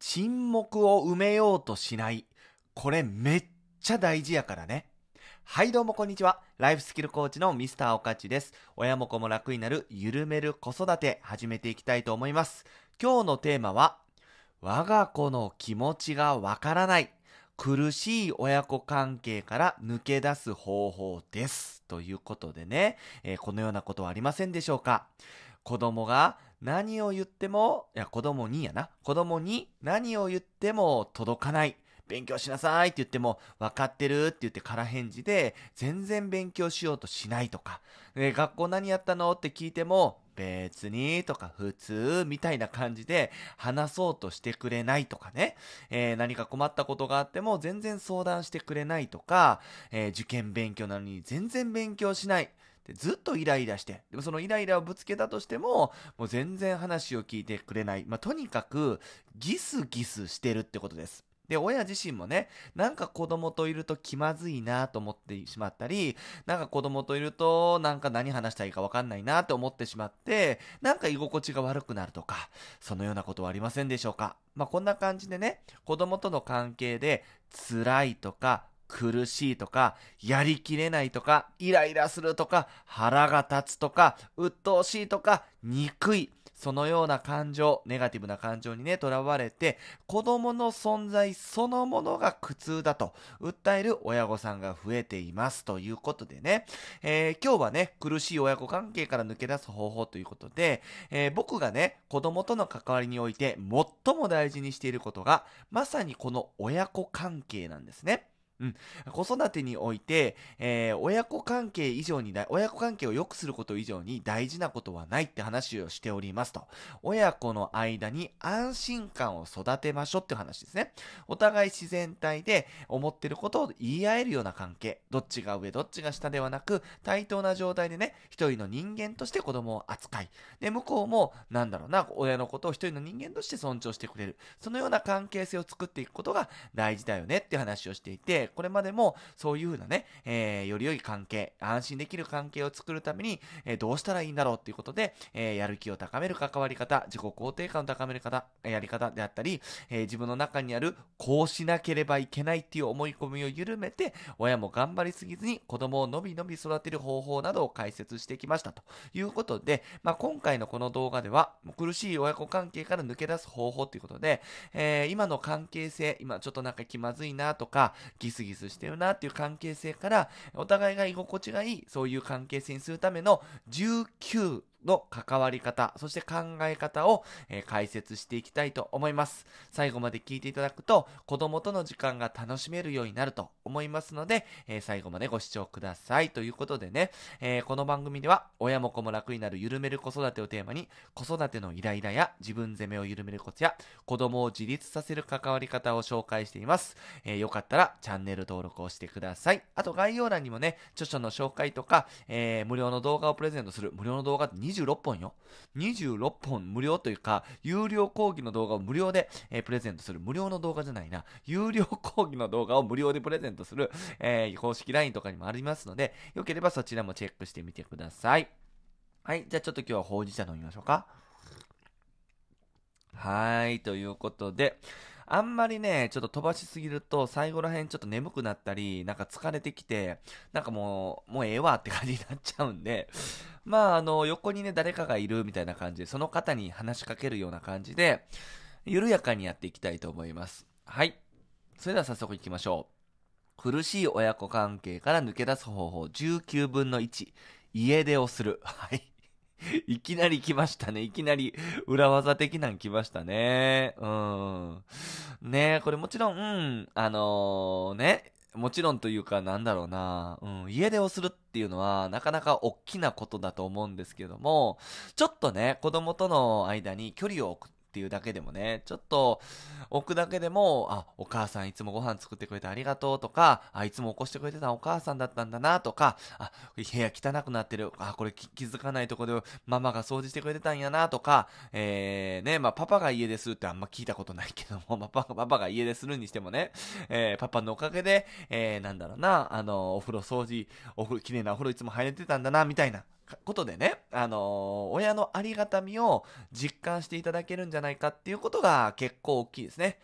沈黙を埋めようとしない。これめっちゃ大事やからね。はい、どうもこんにちは。ライフスキルコーチのミスターおかちです。親も子も楽になる、緩める子育て、始めていきたいと思います。今日のテーマは、我が子の気持ちがわからない。苦しい親子関係から抜け出す方法です。ということでね、えー、このようなことはありませんでしょうか子供が何を言っても、いや、子供にやな。子供に何を言っても届かない。勉強しなさいって言っても、分かってるって言って空返事で、全然勉強しようとしないとか、で学校何やったのって聞いても、別にとか普通みたいな感じで話そうとしてくれないとかね、えー、何か困ったことがあっても全然相談してくれないとか、えー、受験勉強なのに全然勉強しない。でずっとイライラしてでもそのイライラをぶつけたとしてももう全然話を聞いてくれない、まあ、とにかくギスギスしてるってことですで、親自身もね、なんか子供といると気まずいなと思ってしまったり、なんか子供といると、なんか何話したらいいかわかんないなと思ってしまって、なんか居心地が悪くなるとか、そのようなことはありませんでしょうかまあ、こんな感じでね、子供との関係で辛いとか苦しいとか、やりきれないとか、イライラするとか、腹が立つとか、鬱陶しいとか、憎い。そのような感情、ネガティブな感情にね、とらわれて、子供の存在そのものが苦痛だと訴える親御さんが増えていますということでね、えー、今日はね、苦しい親子関係から抜け出す方法ということで、えー、僕がね、子供との関わりにおいて最も大事にしていることが、まさにこの親子関係なんですね。うん、子育てにおいて、えー、親子関係以上に親子関係を良くすること以上に大事なことはないって話をしておりますと。親子の間に安心感を育てましょうって話ですね。お互い自然体で思ってることを言い合えるような関係。どっちが上、どっちが下ではなく、対等な状態でね、一人の人間として子供を扱い。で、向こうも、なんだろうな、親のことを一人の人間として尊重してくれる。そのような関係性を作っていくことが大事だよねって話をしていて、これまでもそういうふうなね、えー、より良い関係、安心できる関係を作るために、えー、どうしたらいいんだろうっていうことで、えー、やる気を高める関わり方、自己肯定感を高める方、やり方であったり、えー、自分の中にあるこうしなければいけないっていう思い込みを緩めて、親も頑張りすぎずに子供をのびのび育てる方法などを解説してきましたということで、まあ、今回のこの動画では、苦しい親子関係から抜け出す方法ということで、えー、今の関係性、今ちょっとなんか気まずいなとか、スギスしてるなっていう関係性から、お互いが居心地がいい、そういう関係性にするための19の関わり方、そして考え方を、えー、解説していきたいと思います。最後まで聞いていただくと、子供との時間が楽しめるようになると思いますので、えー、最後までご視聴ください。ということでね、えー、この番組では、親も子も楽になる緩める子育てをテーマに、子育てのイライラや自分責めを緩めるコツや、子供を自立させる関わり方を紹介しています。えー、よかったらチャンネル登録をしてください。あと概要欄にもね、著書の紹介とか、え無料の動画をプレゼントする無料の動画26本よ。26本無料というか、有料講義の動画を無料で、えー、プレゼントする。無料の動画じゃないな。有料講義の動画を無料でプレゼントする、えー、公式 LINE とかにもありますので、よければそちらもチェックしてみてください。はい。じゃあちょっと今日はほうじ茶飲みましょうか。はい。ということで、あんまりね、ちょっと飛ばしすぎると、最後らへんちょっと眠くなったり、なんか疲れてきて、なんかもう、もうええわって感じになっちゃうんで、まあ、あの、横にね、誰かがいるみたいな感じで、その方に話しかけるような感じで、緩やかにやっていきたいと思います。はい。それでは早速いきましょう。苦しい親子関係から抜け出す方法19分の1。家出をする。はい。いきなり来ましたね。いきなり裏技的なん来ましたね。うん。ねこれもちろん、うん、あのー、ね、もちろんというかなんだろうな、うん、家出をするっていうのはなかなか大きなことだと思うんですけども、ちょっとね、子供との間に距離を置くっていうだけでもね、ちょっと置くだけでも、あ、お母さんいつもご飯作ってくれてありがとうとか、あ、いつも起こしてくれてたお母さんだったんだなとか、あ、部屋汚くなってる、あ、これ気づかないとこでママが掃除してくれてたんやなとか、えー、ね、まあ、パパが家ですってあんま聞いたことないけども、ま あ、パパが家でするにしてもね、えー、パパのおかげで、えー、なんだろうな、あの、お風呂掃除、お風呂、綺麗なお風呂いつも入れてたんだな、みたいな。ことでね、あのー、親のありがたみを実感していただけるんじゃないかっていうことが結構大きいですね。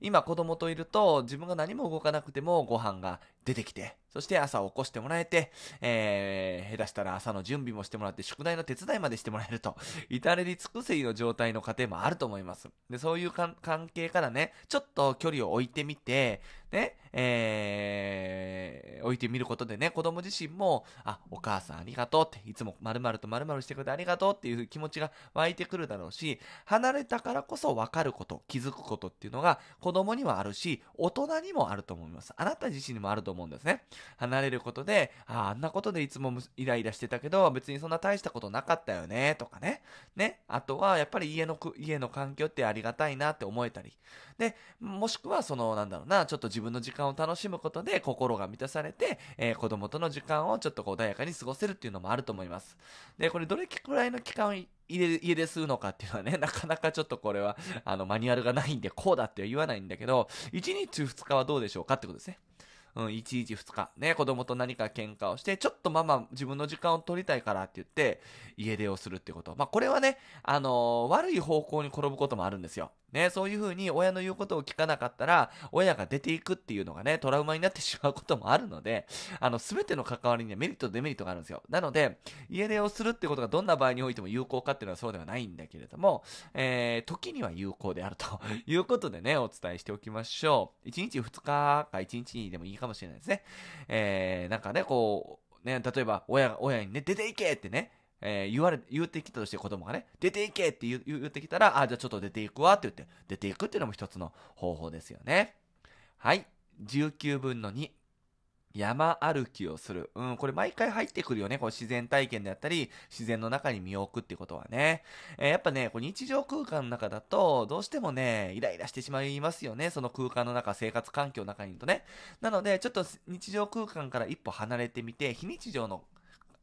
今子供といると自分が何も動かなくてもご飯が出てきて、そして朝起こしてもらえて、えー、下手したら朝の準備もしてもらって、宿題の手伝いまでしてもらえると、至れり尽くせりの状態の家庭もあると思います。で、そういう関係からね、ちょっと距離を置いてみて、ね、えー、置いてみることでね、子供自身も、あ、お母さんありがとうって、いつも〇〇と〇〇してくれてありがとうっていう気持ちが湧いてくるだろうし、離れたからこそ分かること、気づくことっていうのが子供にはあるし、大人にもあると思います。あなた自身にもあると思うんですね。離れることで、ああんなことでいつもイライラしてたけど、別にそんな大したことなかったよね、とかね。ね。あとは、やっぱり家の、家の環境ってありがたいなって思えたり。で、もしくは、その、なんだろうな、ちょっと自分の時間を楽しむことで心が満たされて、えー、子供との時間をちょっと穏やかに過ごせるっていうのもあると思います。で、これどれくらいの期間を家で吸うのかっていうのはね、なかなかちょっとこれは、あの、マニュアルがないんで、こうだって言わないんだけど、1日2日はどうでしょうかってことですね。うん、1日2日、ね、子供と何か喧嘩をして、ちょっとママ自分の時間を取りたいからって言って、家出をするってこと。まあ、これはね、あのー、悪い方向に転ぶこともあるんですよ。ね、そういうふうに親の言うことを聞かなかったら、親が出ていくっていうのがね、トラウマになってしまうこともあるので、あの、すべての関わりにはメリット、デメリットがあるんですよ。なので、家出をするってことがどんな場合においても有効かっていうのはそうではないんだけれども、えー、時には有効であると いうことでね、お伝えしておきましょう。1日2日か1日にでもいいかもしれないですね。えー、なんかね、こう、ね、例えば、親が、親にね、出ていけってね、えー、言われ、言ってきたとして子供がね、出ていけって言言ってきたら、あ、じゃあちょっと出ていくわって言って、出ていくっていうのも一つの方法ですよね。はい。19分の2。山歩きをする。うん、これ毎回入ってくるよね。こう自然体験であったり、自然の中に身を置くってことはね。えー、やっぱね、こう日常空間の中だと、どうしてもね、イライラしてしまいますよね。その空間の中、生活環境の中にいるとね。なので、ちょっと日常空間から一歩離れてみて、非日常の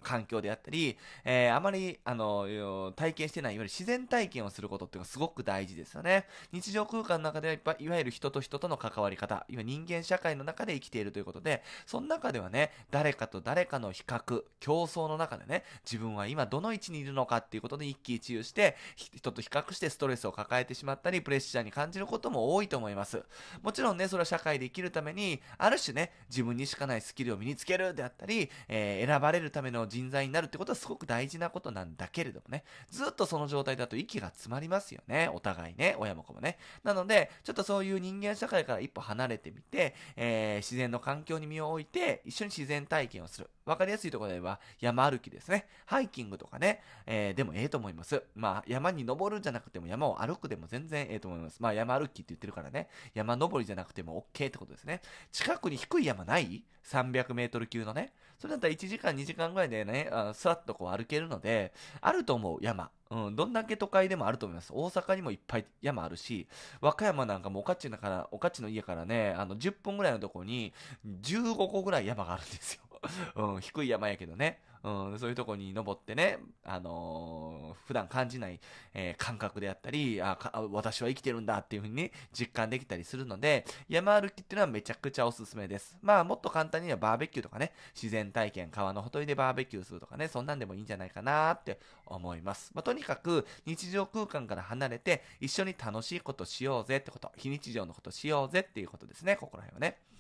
環境であったり、えー、あまり、あの、体験してない、いわゆる自然体験をすることっていうのはすごく大事ですよね。日常空間の中ではいっぱい、いわゆる人と人との関わり方、今人間社会の中で生きているということで、その中ではね、誰かと誰かの比較、競争の中でね、自分は今どの位置にいるのかっていうことで一喜一憂して、人と比較してストレスを抱えてしまったり、プレッシャーに感じることも多いと思います。もちろんね、それは社会で生きるために、ある種ね、自分にしかないスキルを身につけるであったり、えー、選ばれるための人材になるってことはすごく大事なことなんだけれどもね、ずっとその状態だと息が詰まりますよね。お互いね、親も子もね。なので、ちょっとそういう人間社会から一歩離れてみて、えー、自然の環境に身を置いて、一緒に自然体験をする。わかりやすいところでは山歩きですね。ハイキングとかね。えー、でもええと思います。まあ山に登るんじゃなくても山を歩くでも全然ええと思います。まあ山歩きって言ってるからね。山登りじゃなくても OK ってことですね。近くに低い山ない ?300 メートル級のね。それだったら1時間2時間ぐらいでね、すスっッとこう歩けるので、あると思う山。うん、どんだけ都会でもあると思います。大阪にもいっぱい山あるし、和歌山なんかもおかちのから、おかちの家からね、あの10分ぐらいのところに15個ぐらい山があるんですよ。うん、低い山やけどね。うん、そういうとこに登ってね、あのー、普段感じない、えー、感覚であったり、あか、私は生きてるんだっていうふうに、実感できたりするので、山歩きっていうのはめちゃくちゃおすすめです。まあ、もっと簡単にはバーベキューとかね、自然体験、川のほとりでバーベキューするとかね、そんなんでもいいんじゃないかなって思います。まあ、とにかく、日常空間から離れて、一緒に楽しいことしようぜってこと、非日常のことしようぜっていうことですね、ここら辺はね。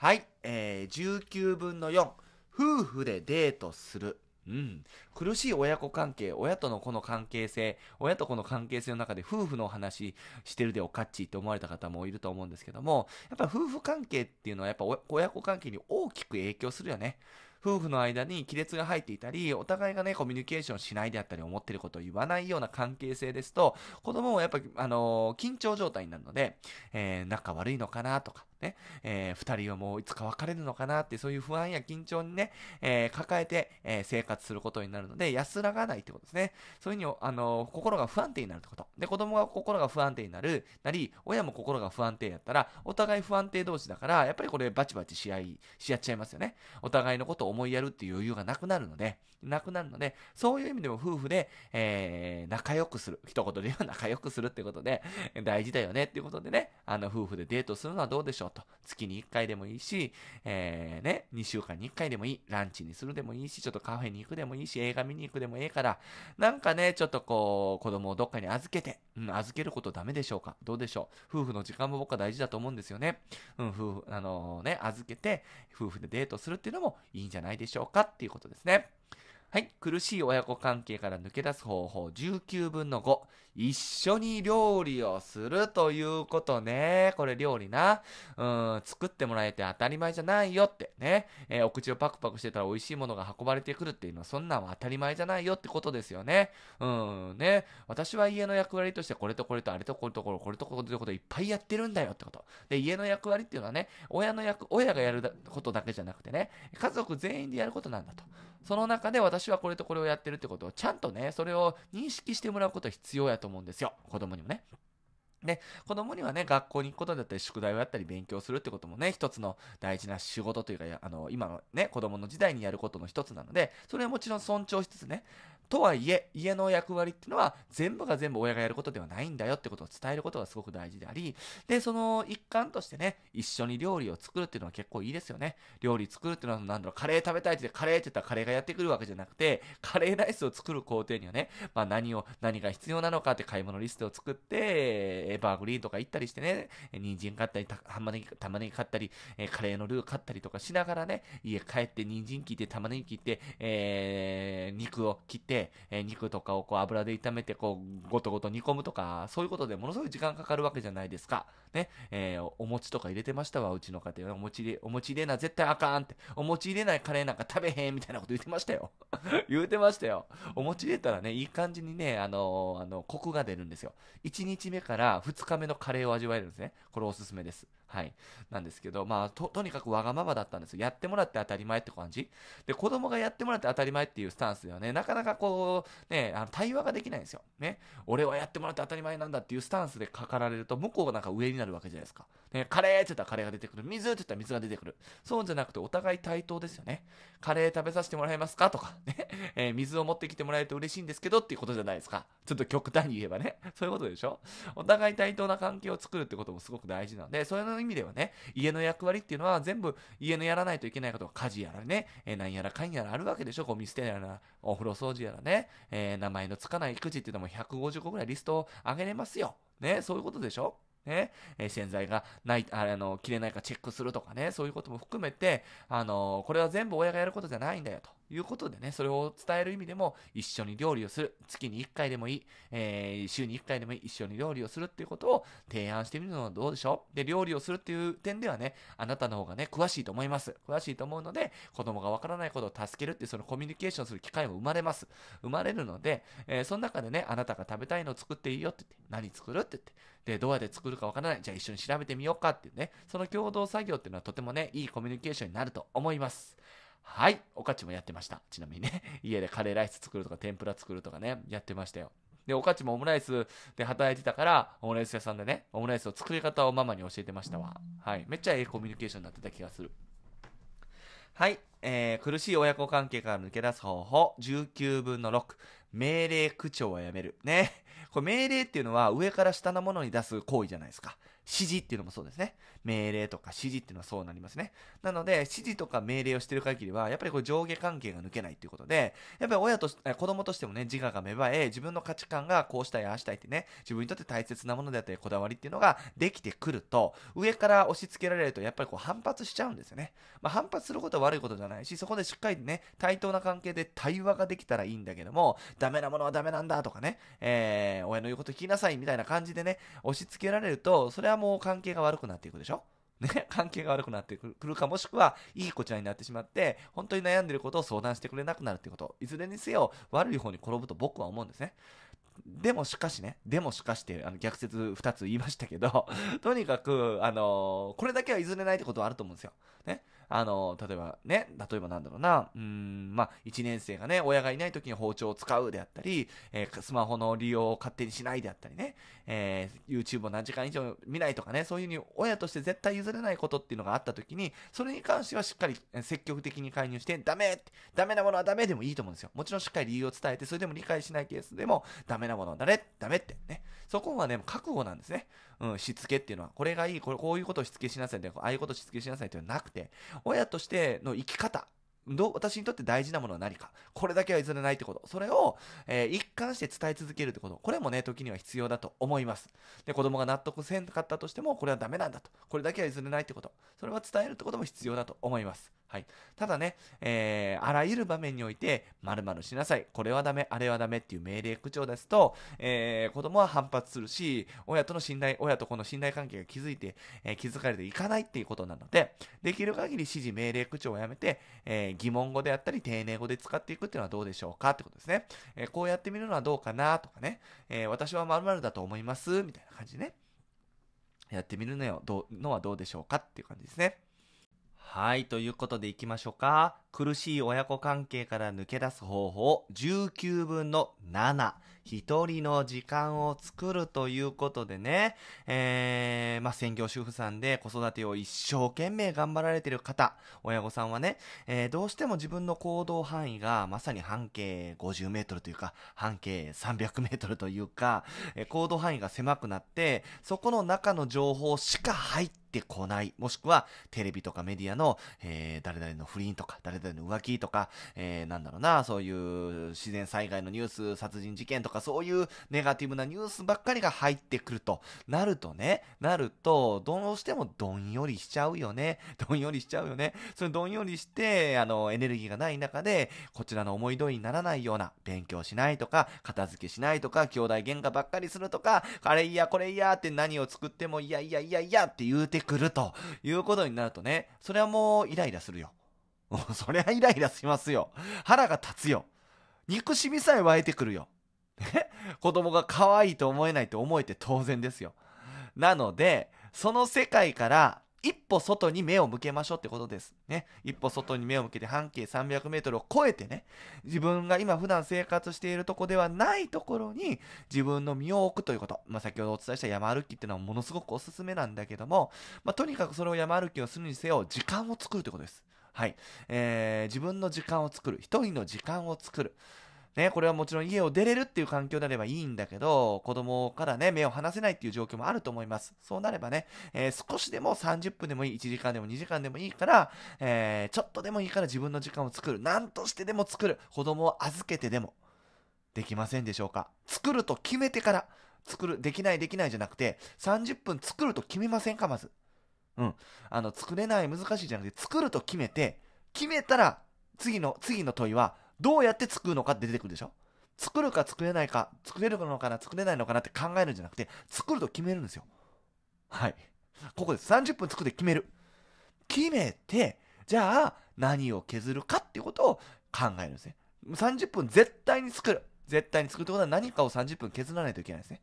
はい、えー、19分の4、夫婦でデートする。うん、苦しい親子関係、親との子の関係性、親と子の関係性の中で夫婦のお話してるでおかっちって思われた方もいると思うんですけども、やっぱ夫婦関係っていうのはやっぱ親子関係に大きく影響するよね。夫婦の間に亀裂が入っていたり、お互いがね、コミュニケーションしないであったり、思ってることを言わないような関係性ですと、子供もやっぱ、あのー、緊張状態になるので、えー、仲悪いのかなとか、ね、えー、二人はもういつか別れるのかなって、そういう不安や緊張にね、えー、抱えて、えー、生活することになるので、安らがないってことですね。そういうふうに、あの心が不安定になるってこと。で、子供が心が不安定になる、なり、親も心が不安定やったら、お互い不安定同士だから、やっぱりこれバチバチし合い、しっちゃいますよね。お互いのことを思いやるっていう余裕がなくなるので、なくなるので、そういう意味でも夫婦で、えー、仲良くする。一言で言えば仲良くするってことで、大事だよねっていうことでね、あの、夫婦でデートするのはどうでしょうよと。月に1回でもいいし、えー、ね、2週間に1回でもいい。ランチにするでもいいし、ちょっとカフェに行くでもいいし、映画見に行くでもええから、なんかね、ちょっとこう、子供をどっかに預けて、うん、預けることダメでしょうかどうでしょう夫婦の時間も僕は大事だと思うんですよね。うん、夫婦、あのー、ね、預けて、夫婦でデートするっていうのもいいんじゃないでしょうかっていうことですね。はい。苦しい親子関係から抜け出す方法19分の5。一緒に料理をするということね。これ料理な。うん、作ってもらえて当たり前じゃないよってね。えー、お口をパクパクしてたら美味しいものが運ばれてくるっていうのはそんなんは当たり前じゃないよってことですよね。うん、ね。私は家の役割としてこれとこれとあれとこれとこれ、これとこれとこれいっぱいやってるんだよってこと。で、家の役割っていうのはね、親の役、親がやることだけじゃなくてね、家族全員でやることなんだと。その中で私はこれとこれをやってるってことをちゃんとね、それを認識してもらうこと必要やと思うんですよ。子供にもね。で、子供にはね、学校に行くことだったり、宿題をやったり、勉強するってこともね、一つの大事な仕事というか、あの、今のね、子供の時代にやることの一つなので、それはもちろん尊重しつつね、とはいえ、家の役割っていうのは全部が全部親がやることではないんだよってことを伝えることがすごく大事であり、で、その一環としてね、一緒に料理を作るっていうのは結構いいですよね。料理作るっていうのはなんだろう、カレー食べたいってカレーって言ったらカレーがやってくるわけじゃなくて、カレーライスを作る工程にはね、まあ何を、何が必要なのかって買い物リストを作って、エバーグリーンとか行ったりしてね、人参買ったり、玉ねぎ、玉ねぎ買ったり、カレーのルー買ったりとかしながらね、家帰って人参切って玉ねぎ切って、えー、肉を切って、で、えー、肉とかをこう油で炒めて、こう、ごとごと煮込むとか、そういうことでものすごい時間かかるわけじゃないですか。ね、えー、お餅とか入れてましたわ、うちの家庭は。お餅入れ、お餅入れな、絶対あかんって。お餅入れないカレーなんか食べへん、みたいなこと言ってましたよ。言うてましたよ。お餅入れたらね、いい感じにね、あのー、あの、コクが出るんですよ。1日目から2日目のカレーを味わえるんですね。これおすすめです。はい。なんですけど、まあ、と、とにかくわがままだったんですよ。やってもらって当たり前って感じ。で、子供がやってもらって当たり前っていうスタンスではね、なかなかこう、ね、あの対話ができないんですよ。ね。俺はやってもらって当たり前なんだっていうスタンスでかかられると、向こうがなんか上になるわけじゃないですか。ね、カレーって言ったらカレーが出てくる。水って言ったら水が出てくる。そうじゃなくて、お互い対等ですよね。カレー食べさせてもらえますかとか、ね。えー、水を持ってきてもらえると嬉しいんですけどっていうことじゃないですか。ちょっと極端に言えばね。そういうことでしょお互い対等な関係を作るってこともすごく大事なんで、それの意味ではね、家の役割っていうのは全部家のやらないといけないことが家事やらね、えー、何やらかんやらあるわけでしょ。ゴミ捨てやら、お風呂掃除やらね、えー、名前のつかない育児っていうのも150個ぐらいリストを上げれますよ。ね、そういうことでしょ。ね、えー、洗剤がない、あれの、切れないかチェックするとかね、そういうことも含めて、あのー、これは全部親がやることじゃないんだよと。いうことでね、それを伝える意味でも、一緒に料理をする。月に1回でもいい。えー、週に1回でもいい。一緒に料理をするっていうことを提案してみるのはどうでしょうで、料理をするっていう点ではね、あなたの方がね、詳しいと思います。詳しいと思うので、子供がわからないことを助けるっていうそのコミュニケーションする機会も生まれます。生まれるので、えー、その中でね、あなたが食べたいのを作っていいよって言って、何作るって言って、で、どうやって作るかわからない。じゃあ一緒に調べてみようかっていうね、その共同作業っていうのはとてもね、いいコミュニケーションになると思います。はい。おかちもやってました。ちなみにね。家でカレーライス作るとか、天ぷら作るとかね、やってましたよ。で、おかちもオムライスで働いてたから、オムライス屋さんでね、オムライスの作り方をママに教えてましたわ。はい。めっちゃええコミュニケーションになってた気がする。はい。えー、苦しい親子関係から抜け出す方法、19分の6。命令口調はやめる。ね。これ命令っていうのは上から下のものに出す行為じゃないですか。指示っていうのもそうですね。命令とか指示っていうのはそうなりますね。なので、指示とか命令をしてる限りは、やっぱりこう上下関係が抜けないっていうことで、やっぱり親と、子供としてもね、自我が芽生え、自分の価値観がこうしたい、ああしたいってね、自分にとって大切なものであったり、こだわりっていうのができてくると、上から押し付けられると、やっぱりこう反発しちゃうんですよね。まあ、反発することは悪いことじゃないし、そこでしっかりね、対等な関係で対話ができたらいいんだけども、ダメなものはダメなんだとかね、えー、親の言うこと聞きなさいみたいな感じでね、押し付けられると、それはもう関係が悪くなっていくでしょね、関係が悪くなってくるか、もしくは、いい子ちゃんになってしまって、本当に悩んでることを相談してくれなくなるということ、いずれにせよ、悪い方に転ぶと僕は思うんですね。でもしかしね、でもしかして、あの、逆説2つ言いましたけど、とにかく、あのー、これだけは譲れないってことはあると思うんですよ。ね。あの、例えばね、例えばなんだろうな、うん、まあ、1年生がね、親がいない時に包丁を使うであったり、えー、スマホの利用を勝手にしないであったりね、えー、YouTube を何時間以上見ないとかね、そういうふうに親として絶対譲れないことっていうのがあった時に、それに関してはしっかり積極的に介入して、ダメダメなものはダメでもいいと思うんですよ。もちろんしっかり理由を伝えて、それでも理解しないケースでも、ダメなものはダメ、ダメってね。そこはね、覚悟なんですね。うん、しつけっていうのは、これがいい、これこういうことをしつけしなさいって、ああいうことしつけしなさいっていうのはなくて、親としての生き方ど私にとって大事なものは何かこれだけは譲れないってことそれを、えー、一貫して伝え続けるってことこれもね時には必要だと思いますで子供が納得せんかったとしてもこれはダメなんだとこれだけは譲れないってことそれは伝えるってことも必要だと思いますはい、ただね、えー、あらゆる場面において、〇〇しなさい、これはダメ、あれはダメっていう命令口調ですと、えー、子供は反発するし、親との信頼、親とこの信頼関係が築いて、えー、築かれていかないっていうことなので、できる限り指示命令口調をやめて、えー、疑問語であったり、丁寧語で使っていくっていうのはどうでしょうかってことですね。えー、こうやってみるのはどうかなとかね、えー、私は〇〇だと思います、みたいな感じでね、やってみるのよどのはどうでしょうかっていう感じですね。はい、ということで行きましょうか。苦しい親子関係から抜け出す方法19分の7。一人の時間を作るということでね、えー、まあ、専業主婦さんで子育てを一生懸命頑張られている方、親御さんはね、えー、どうしても自分の行動範囲がまさに半径50メートルというか、半径300メートルというか、えー、行動範囲が狭くなって、そこの中の情報しか入ってこない。もしくは、テレビとかメディアの、え誰々の不倫とか、誰々浮気とか、えー、なんだろうな、そういう自然災害のニュース、殺人事件とか、そういうネガティブなニュースばっかりが入ってくるとなるとね、なると、どうしてもどんよりしちゃうよね。どんよりしちゃうよね。それどんよりして、あの、エネルギーがない中で、こちらの思い通りにならないような、勉強しないとか、片付けしないとか、兄弟喧嘩ばっかりするとか、あれいや、これいやって何を作ってもいやいやいやいやって言うてくるということになるとね、それはもうイライラするよ。そりゃイライラしますよ。腹が立つよ。憎しみさえ湧いてくるよ。子供が可愛いと思えないと思えて当然ですよ。なので、その世界から一歩外に目を向けましょうってことです。ね。一歩外に目を向けて半径300メートルを超えてね、自分が今普段生活しているとこではないところに自分の身を置くということ。まあ、先ほどお伝えした山歩きっていうのはものすごくおすすめなんだけども、まあ、とにかくそれを山歩きをするにせよ、時間を作るってことです。はい。えー、自分の時間を作る。一人の時間を作る。ね、これはもちろん家を出れるっていう環境であればいいんだけど、子供からね、目を離せないっていう状況もあると思います。そうなればね、えー、少しでも30分でもいい、1時間でも2時間でもいいから、えー、ちょっとでもいいから自分の時間を作る。何としてでも作る。子供を預けてでも。できませんでしょうか作ると決めてから。作る、できないできないじゃなくて、30分作ると決めませんかまず。うん。あの、作れない、難しいじゃなくて、作ると決めて、決めたら、次の、次の問いは、どうやって作るのかって出てくるでしょ作るか作れないか、作れるのかな、作れないのかなって考えるんじゃなくて、作ると決めるんですよ。はい。ここです。30分作って決める。決めて、じゃあ、何を削るかっていうことを考えるんですね。30分絶対に作る。絶対に作るってことは何かを30分削らないといけないんですね。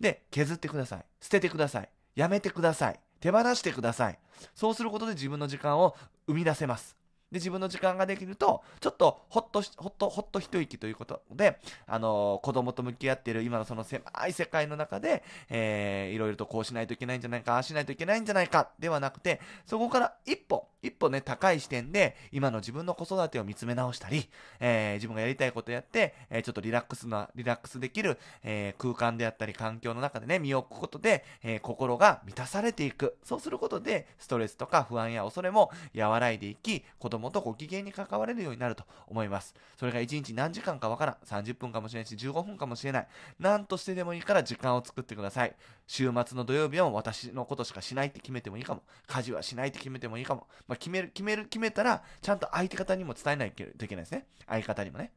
で、削ってください。捨ててください。やめてください。手放してくださいそうすることで自分の時間を生み出せますで、自分の時間ができると、ちょっとほっとし、ほっと、ほっと一息ということで、あのー、子供と向き合っている今のその狭い世界の中で、えー、いろいろとこうしないといけないんじゃないか、ああしないといけないんじゃないか、ではなくて、そこから一歩、一歩ね、高い視点で、今の自分の子育てを見つめ直したり、えー、自分がやりたいことをやって、えー、ちょっとリラックスな、リラックスできる、えー、空間であったり、環境の中でね、身を置くことで、えー、心が満たされていく。そうすることで、ストレスとか不安や恐れも和らいでいき、子供ととご機嫌に関われるようになると思います。それが1日何時間かわからん。30分かもしれないし、15分かもしれない。何としてでもいいから時間を作ってください。週末の土曜日は私のことしかしないって決めてもいいかも。家事はしないって決めてもいいかも。まあ、決める、決める、決めたら、ちゃんと相手方にも伝えないといけないですね。相方にもね。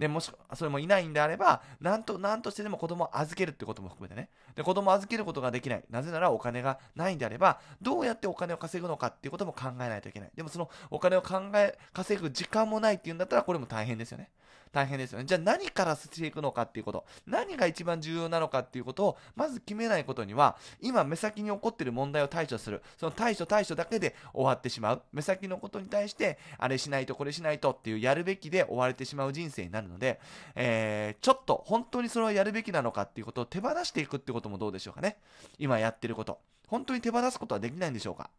で、もし、それもいないんであれば、なんと、なんとしてでも子供を預けるってことも含めてね。で、子供を預けることができない。なぜならお金がないんであれば、どうやってお金を稼ぐのかっていうことも考えないといけない。でもそのお金を考え、稼ぐ時間もないっていうんだったら、これも大変ですよね。大変ですよね。じゃあ何からしていくのかっていうこと、何が一番重要なのかっていうことを、まず決めないことには、今目先に起こってる問題を対処する。その対処対処だけで終わってしまう。目先のことに対して、あれしないとこれしないとっていうやるべきで追われてしまう人生になるので、えー、ちょっと本当にそれはやるべきなのかっていうことを手放していくってこともどうでしょうかね。今やってること。本当に手放すことはできないんでしょうか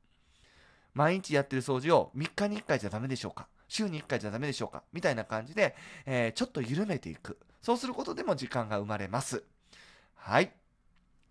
毎日やってる掃除を3日に1回じゃダメでしょうか週に1回じゃダメでしょうかみたいな感じで、えー、ちょっと緩めていく。そうすることでも時間が生まれます。はい。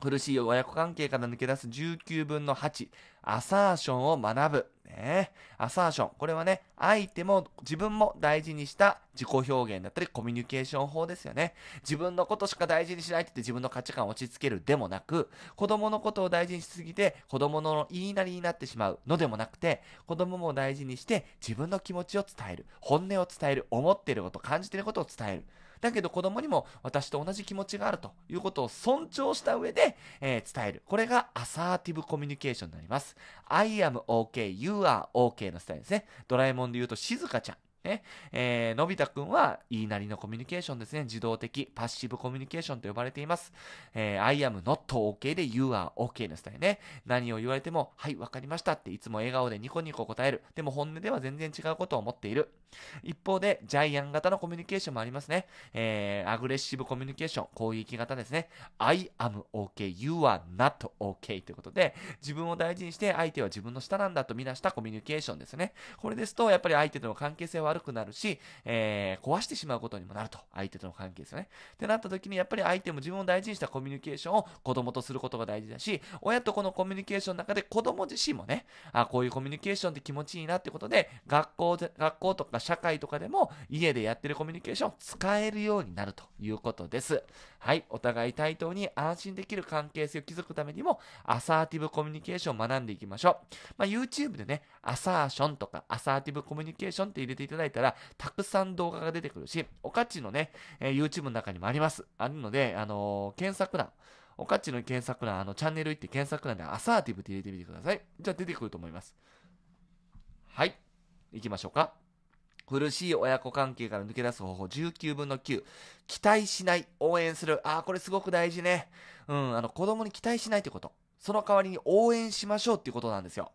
苦しい親子関係から抜け出す19分の8、アサーションを学ぶ。ね、アサーション。これはね、相手も自分も大事にした自己表現だったりコミュニケーション法ですよね。自分のことしか大事にしないって言って自分の価値観を落ち着けるでもなく、子供のことを大事にしすぎて子供の言いなりになってしまうのでもなくて、子供も大事にして自分の気持ちを伝える。本音を伝える。思っていること、感じていることを伝える。だけど子供にも私と同じ気持ちがあるということを尊重した上で、えー、伝える。これがアサーティブコミュニケーションになります。I am OK, you are OK のスタイルですね。ドラえもんで言うと静香ちゃん。ねえー、のび太くんは、言いなりのコミュニケーションですね。自動的、パッシブコミュニケーションと呼ばれています。えー、I am not okay で You are okay のスタイルね。何を言われても、はい、わかりましたっていつも笑顔でニコニコ答える。でも本音では全然違うことを思っている。一方で、ジャイアン型のコミュニケーションもありますね。えー、アグレッシブコミュニケーション、攻撃型ですね。I am okay, you are not okay ということで、自分を大事にして相手は自分の下なんだとみなしたコミュニケーションですね。これですと、やっぱり相手との関係性は悪くなるし、えー、壊してしまうことにもなると。相手との関係ですよね。ってなった時に、やっぱり相手も自分を大事にしたコミュニケーションを子供とすることが大事だし、親とこのコミュニケーションの中で子供自身もね、あ、こういうコミュニケーションって気持ちいいなってことで、学校で、学校とか社会とかでも家でやってるコミュニケーション使えるようになるということです。はい。お互い対等に安心できる関係性を築くためにも、アサーティブコミュニケーションを学んでいきましょう。まあ、YouTube でね、アサーションとかアサーティブコミュニケーションって入れていただだいたら、たくさん動画が出てくるし、おかちのね、えー、YouTube の中にもあります。あるので、あのー、検索欄、おかちの検索欄、あの、チャンネル行って検索欄でアサーティブって入れてみてください。じゃあ出てくると思います。はい。行きましょうか。苦しい親子関係から抜け出す方法19分の9。期待しない、応援する。ああ、これすごく大事ね。うん、あの、子供に期待しないってこと。その代わりに応援しましょうっていうことなんですよ。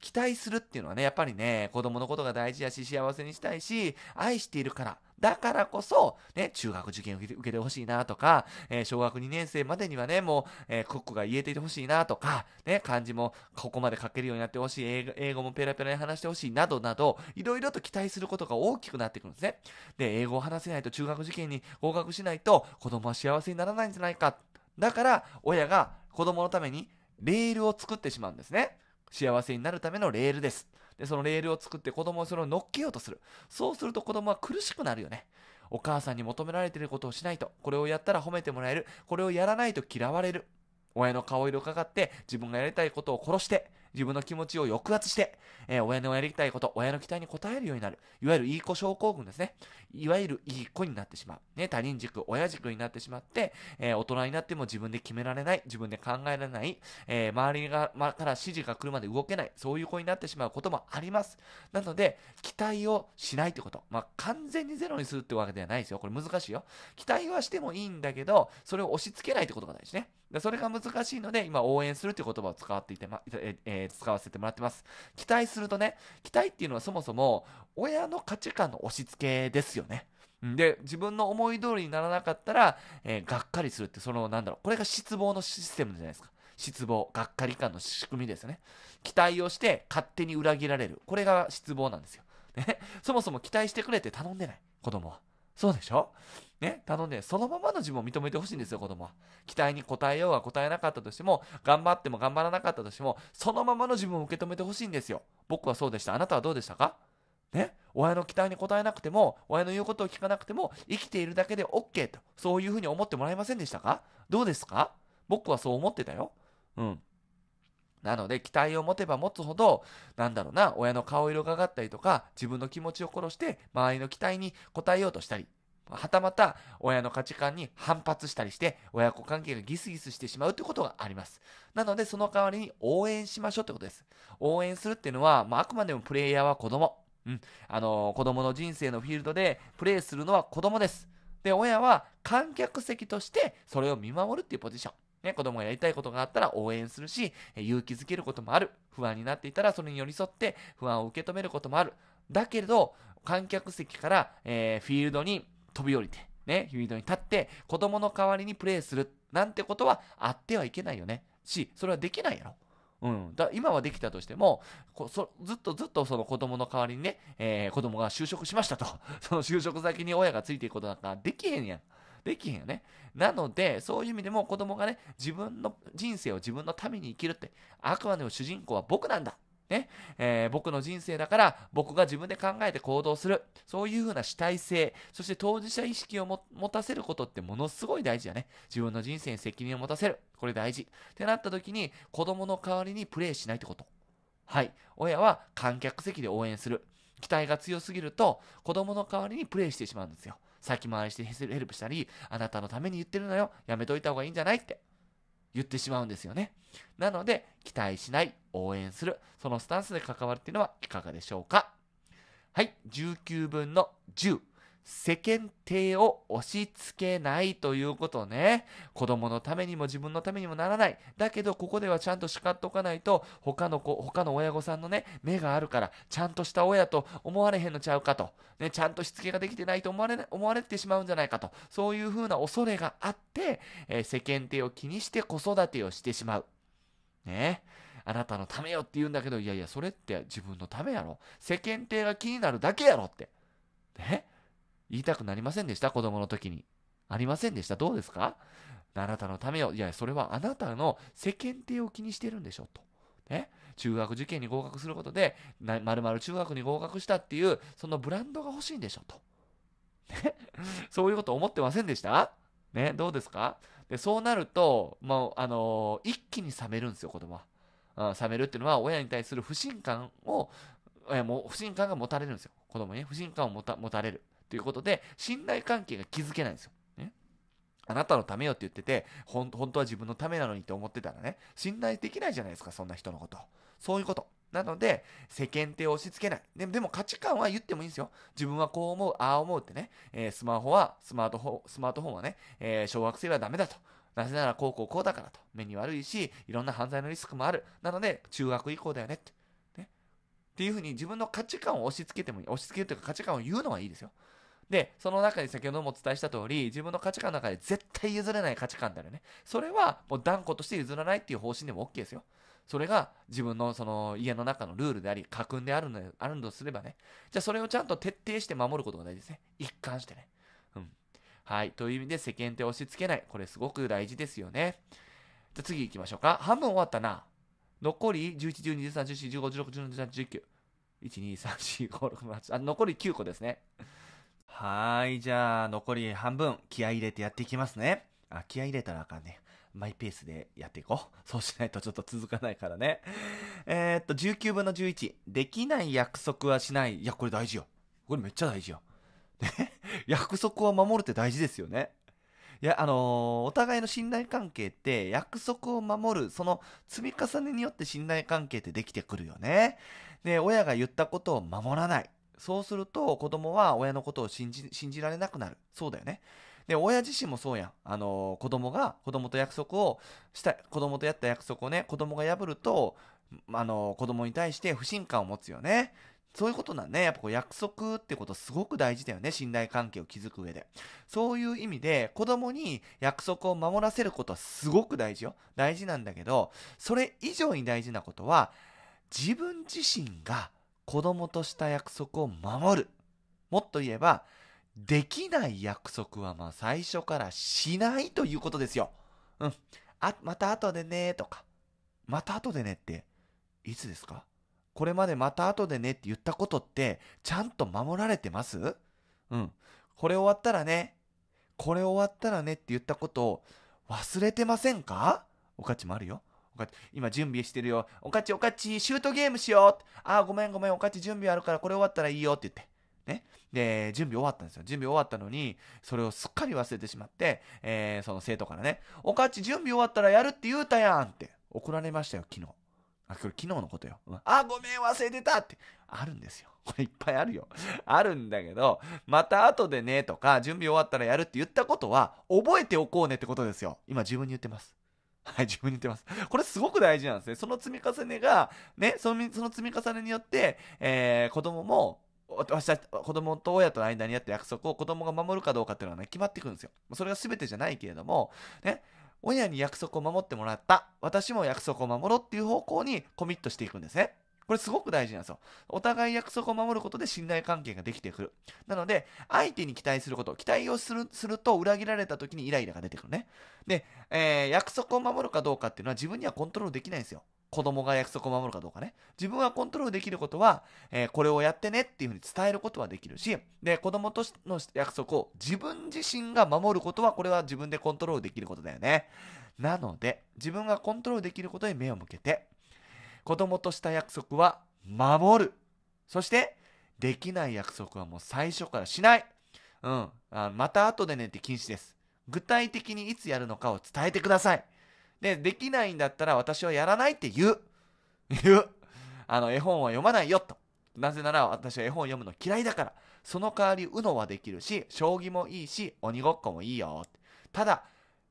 期待するっていうのはね、やっぱりね、子供のことが大事やし、幸せにしたいし、愛しているから。だからこそ、ね、中学受験受けてほしいなとか、えー、小学2年生までにはね、もう、えー、国ックが言えていてほしいなとか、ね、漢字もここまで書けるようになってほしい、英語英語もペラペラに話してほしいなどなど、いろいろと期待することが大きくなってくるんですね。で、英語を話せないと中学受験に合格しないと、子供は幸せにならないんじゃないか。だから、親が子供のためにレールを作ってしまうんですね。幸せになるためのレールです。で、そのレールを作って子供をそれを乗っけようとする。そうすると子供は苦しくなるよね。お母さんに求められていることをしないと。これをやったら褒めてもらえる。これをやらないと嫌われる。親の顔色かかって自分がやりたいことを殺して自分の気持ちを抑圧して、えー、親のやりたいこと、親の期待に応えるようになる。いわゆるいい子症候群ですね。いわゆるいい子になってしまう。ね、他人軸、親軸になってしまって、えー、大人になっても自分で決められない、自分で考えられない、えー、周りが、ま、から指示が来るまで動けない、そういう子になってしまうこともあります。なので、期待をしないってこと。まあ、完全にゼロにするってわけではないですよ。これ難しいよ。期待はしてもいいんだけど、それを押し付けないってことが大事ね。それが難しいので、今、応援するって言葉を使っていて、ま、えーえー、使わせてもらってます。期待するとね、期待っていうのはそもそも親の価値観の押し付けですよね。で、自分の思い通りにならなかったら、えー、がっかりするって、その、なんだろう、これが失望のシステムじゃないですか。失望、がっかり感の仕組みですね。期待をして勝手に裏切られる。これが失望なんですよ。ね、そもそも期待してくれって頼んでない、子供は。そうでしょね、頼んで、そのままの自分を認めてほしいんですよ、子供は。期待に応えようが応えなかったとしても、頑張っても頑張らなかったとしても、そのままの自分を受け止めてほしいんですよ。僕はそうでした。あなたはどうでしたかね、親の期待に応えなくても、親の言うことを聞かなくても、生きているだけで OK と、そういうふうに思ってもらえませんでしたかどうですか僕はそう思ってたよ。うん。なので期待を持てば持つほどなんだろうな親の顔色がかったりとか自分の気持ちを殺して周りの期待に応えようとしたりはたまた親の価値観に反発したりして親子関係がギスギスしてしまうということがありますなのでその代わりに応援しましょうってことです応援するっていうのは、まあ、あくまでもプレイヤーは子供うんあのー、子供の人生のフィールドでプレイするのは子供ですで親は観客席としてそれを見守るっていうポジションね、子供がやりたいことがあったら応援するし、勇気づけることもある。不安になっていたらそれに寄り添って不安を受け止めることもある。だけれど、観客席から、えー、フィールドに飛び降りて、ね、フィールドに立って子供の代わりにプレーするなんてことはあってはいけないよね。し、それはできないやろ。うん、だ今はできたとしてもこそずっとずっとその子供の代わりにね、えー、子供が就職しましたとその就職先に親がついていくことなんかできへんやん。できへんよね。なので、そういう意味でも子供がね、自分の人生を自分のために生きるって、あくまでも主人公は僕なんだ。ねえー、僕の人生だから僕が自分で考えて行動するそういうふうな主体性そして当事者意識を持たせることってものすごい大事だね自分の人生に責任を持たせるこれ大事ってなった時に子供の代わりにプレイしないってことはい親は観客席で応援する期待が強すぎると子供の代わりにプレイしてしまうんですよ先回りしてヘルプしたり、あなたのために言ってるのよ、やめといた方がいいんじゃないって言ってしまうんですよね。なので、期待しない、応援する、そのスタンスで関わるっていうのはいかがでしょうか。はい、19分の10。世間体を押し付けないということね。子供のためにも自分のためにもならない。だけど、ここではちゃんと叱っておかないと、他の子、他の親御さんのね、目があるから、ちゃんとした親と思われへんのちゃうかと。ね、ちゃんとしつけができてないと思われ、思われてしまうんじゃないかと。そういうふうな恐れがあって、えー、世間体を気にして子育てをしてしまう。ね。あなたのためよって言うんだけど、いやいや、それって自分のためやろ。世間体が気になるだけやろって。ね。言いたくなりませんでした子供の時に。ありませんでしたどうですかあなたのためを、いや、それはあなたの世間体を気にしてるんでしょ、と。ね、中学受験に合格することで、まるまる中学に合格したっていう、そのブランドが欲しいんでしょ、と。ね、そういうこと思ってませんでしたね、どうですかでそうなると、もう、あのー、一気に冷めるんですよ、子供は。冷めるっていうのは、親に対する不信感を、えもう不信感が持たれるんですよ。子供に不信感を持た持たれる。ということで、信頼関係が築けないんですよ。ね、あなたのためよって言ってて、本当は自分のためなのにって思ってたらね、信頼できないじゃないですか、そんな人のこと。そういうこと。なので、世間体を押し付けない。ででも価値観は言ってもいいんですよ。自分はこう思う、ああ思うってね、えー、スマホは、スマートフォン、スマートフォンはね、えー、小学生はダメだと。なぜならこうこうこうだからと。目に悪いし、いろんな犯罪のリスクもある。なので、中学以降だよねって。ね。っていうふうに自分の価値観を押し付けてもいい。押し付けるというか価値観を言うのはいいですよ。で、その中に先ほどもお伝えした通り、自分の価値観の中で絶対譲れない価値観だよね。それはもう断固として譲らないっていう方針でも OK ですよ。それが自分のその家の中のルールであり、家訓であるの、あるのとすればね。じゃあそれをちゃんと徹底して守ることが大事ですね。一貫してね。うん。はい。という意味で世間体て押し付けない。これすごく大事ですよね。じゃあ次行きましょうか。半分終わったな。残り11、12、13、14、15、16、17、19。1、2、3、4、5、6、8。あ、残り9個ですね。はい、じゃあ残り半分気合入れてやっていきますね。あ、気合入れたらあかんね。マイペースでやっていこう。そうしないとちょっと続かないからね。えー、っと、19分の11。できない約束はしない。いや、これ大事よ。これめっちゃ大事よ。ね約束を守るって大事ですよね。いや、あのー、お互いの信頼関係って、約束を守る、その積み重ねによって信頼関係ってできてくるよね。で、親が言ったことを守らない。そうすると子供は親のことを信じ信じられなくなる。そうだよね。で、親自身もそうやん。あの子供が、子供と約束をした、子供とやった約束をね、子供が破ると、あの子供に対して不信感を持つよね。そういうことなんね。やっぱこう約束ってことすごく大事だよね。信頼関係を築く上で。そういう意味で、子供に約束を守らせることはすごく大事よ。大事なんだけど、それ以上に大事なことは、自分自身が子供とした約束を守る。もっと言えば、できない約束はまあ最初からしないということですよ。うん。あ、また後でねとか。また後でねって、いつですかこれまでまた後でねって言ったことって、ちゃんと守られてますうん。これ終わったらね、これ終わったらねって言ったことを忘れてませんかおかちもあるよ。今準備してるよ。おかちおかち、シュートゲームしよう。ああ、ごめんごめん、おかち準備あるからこれ終わったらいいよって言って。ね。で、準備終わったんですよ。準備終わったのに、それをすっかり忘れてしまって、えー、その生徒からね、おかち準備終わったらやるって言うたやんって怒られましたよ、昨日。あ、これ昨日のことよ。うん、あ、ごめん、忘れてたって。あるんですよ。これいっぱいあるよ。あるんだけど、また後でねとか、準備終わったらやるって言ったことは、覚えておこうねってことですよ。今自分に言ってます。はい、自分に言ってます。これすごく大事なんですね。その積み重ねが、ね、そのその積み重ねによって、えー、子供も、私た子供と親との間にあった約束を子供が守るかどうかっていうのはね、決まっていくんですよ。それが全てじゃないけれども、ね、親に約束を守ってもらった、私も約束を守ろうっていう方向にコミットしていくんですね。これすごく大事なんですよ。お互い約束を守ることで信頼関係ができてくる。なので、相手に期待すること、期待をするすると裏切られた時にイライラが出てくるね。で、えー、約束を守るかどうかっていうのは自分にはコントロールできないんですよ。子供が約束を守るかどうかね。自分がコントロールできることは、えー、これをやってねっていうふうに伝えることはできるし、で、子供との約束を自分自身が守ることは、これは自分でコントロールできることだよね。なので、自分がコントロールできることに目を向けて、子供とした約束は守る。そして、できない約束はもう最初からしない。うん。あまた後でねって禁止です。具体的にいつやるのかを伝えてください。で、できないんだったら私はやらないって言う。言う。あの、絵本は読まないよと。なぜなら私は絵本を読むの嫌いだから。その代わり、うのはできるし、将棋もいいし、鬼ごっこもいいよ。ただ、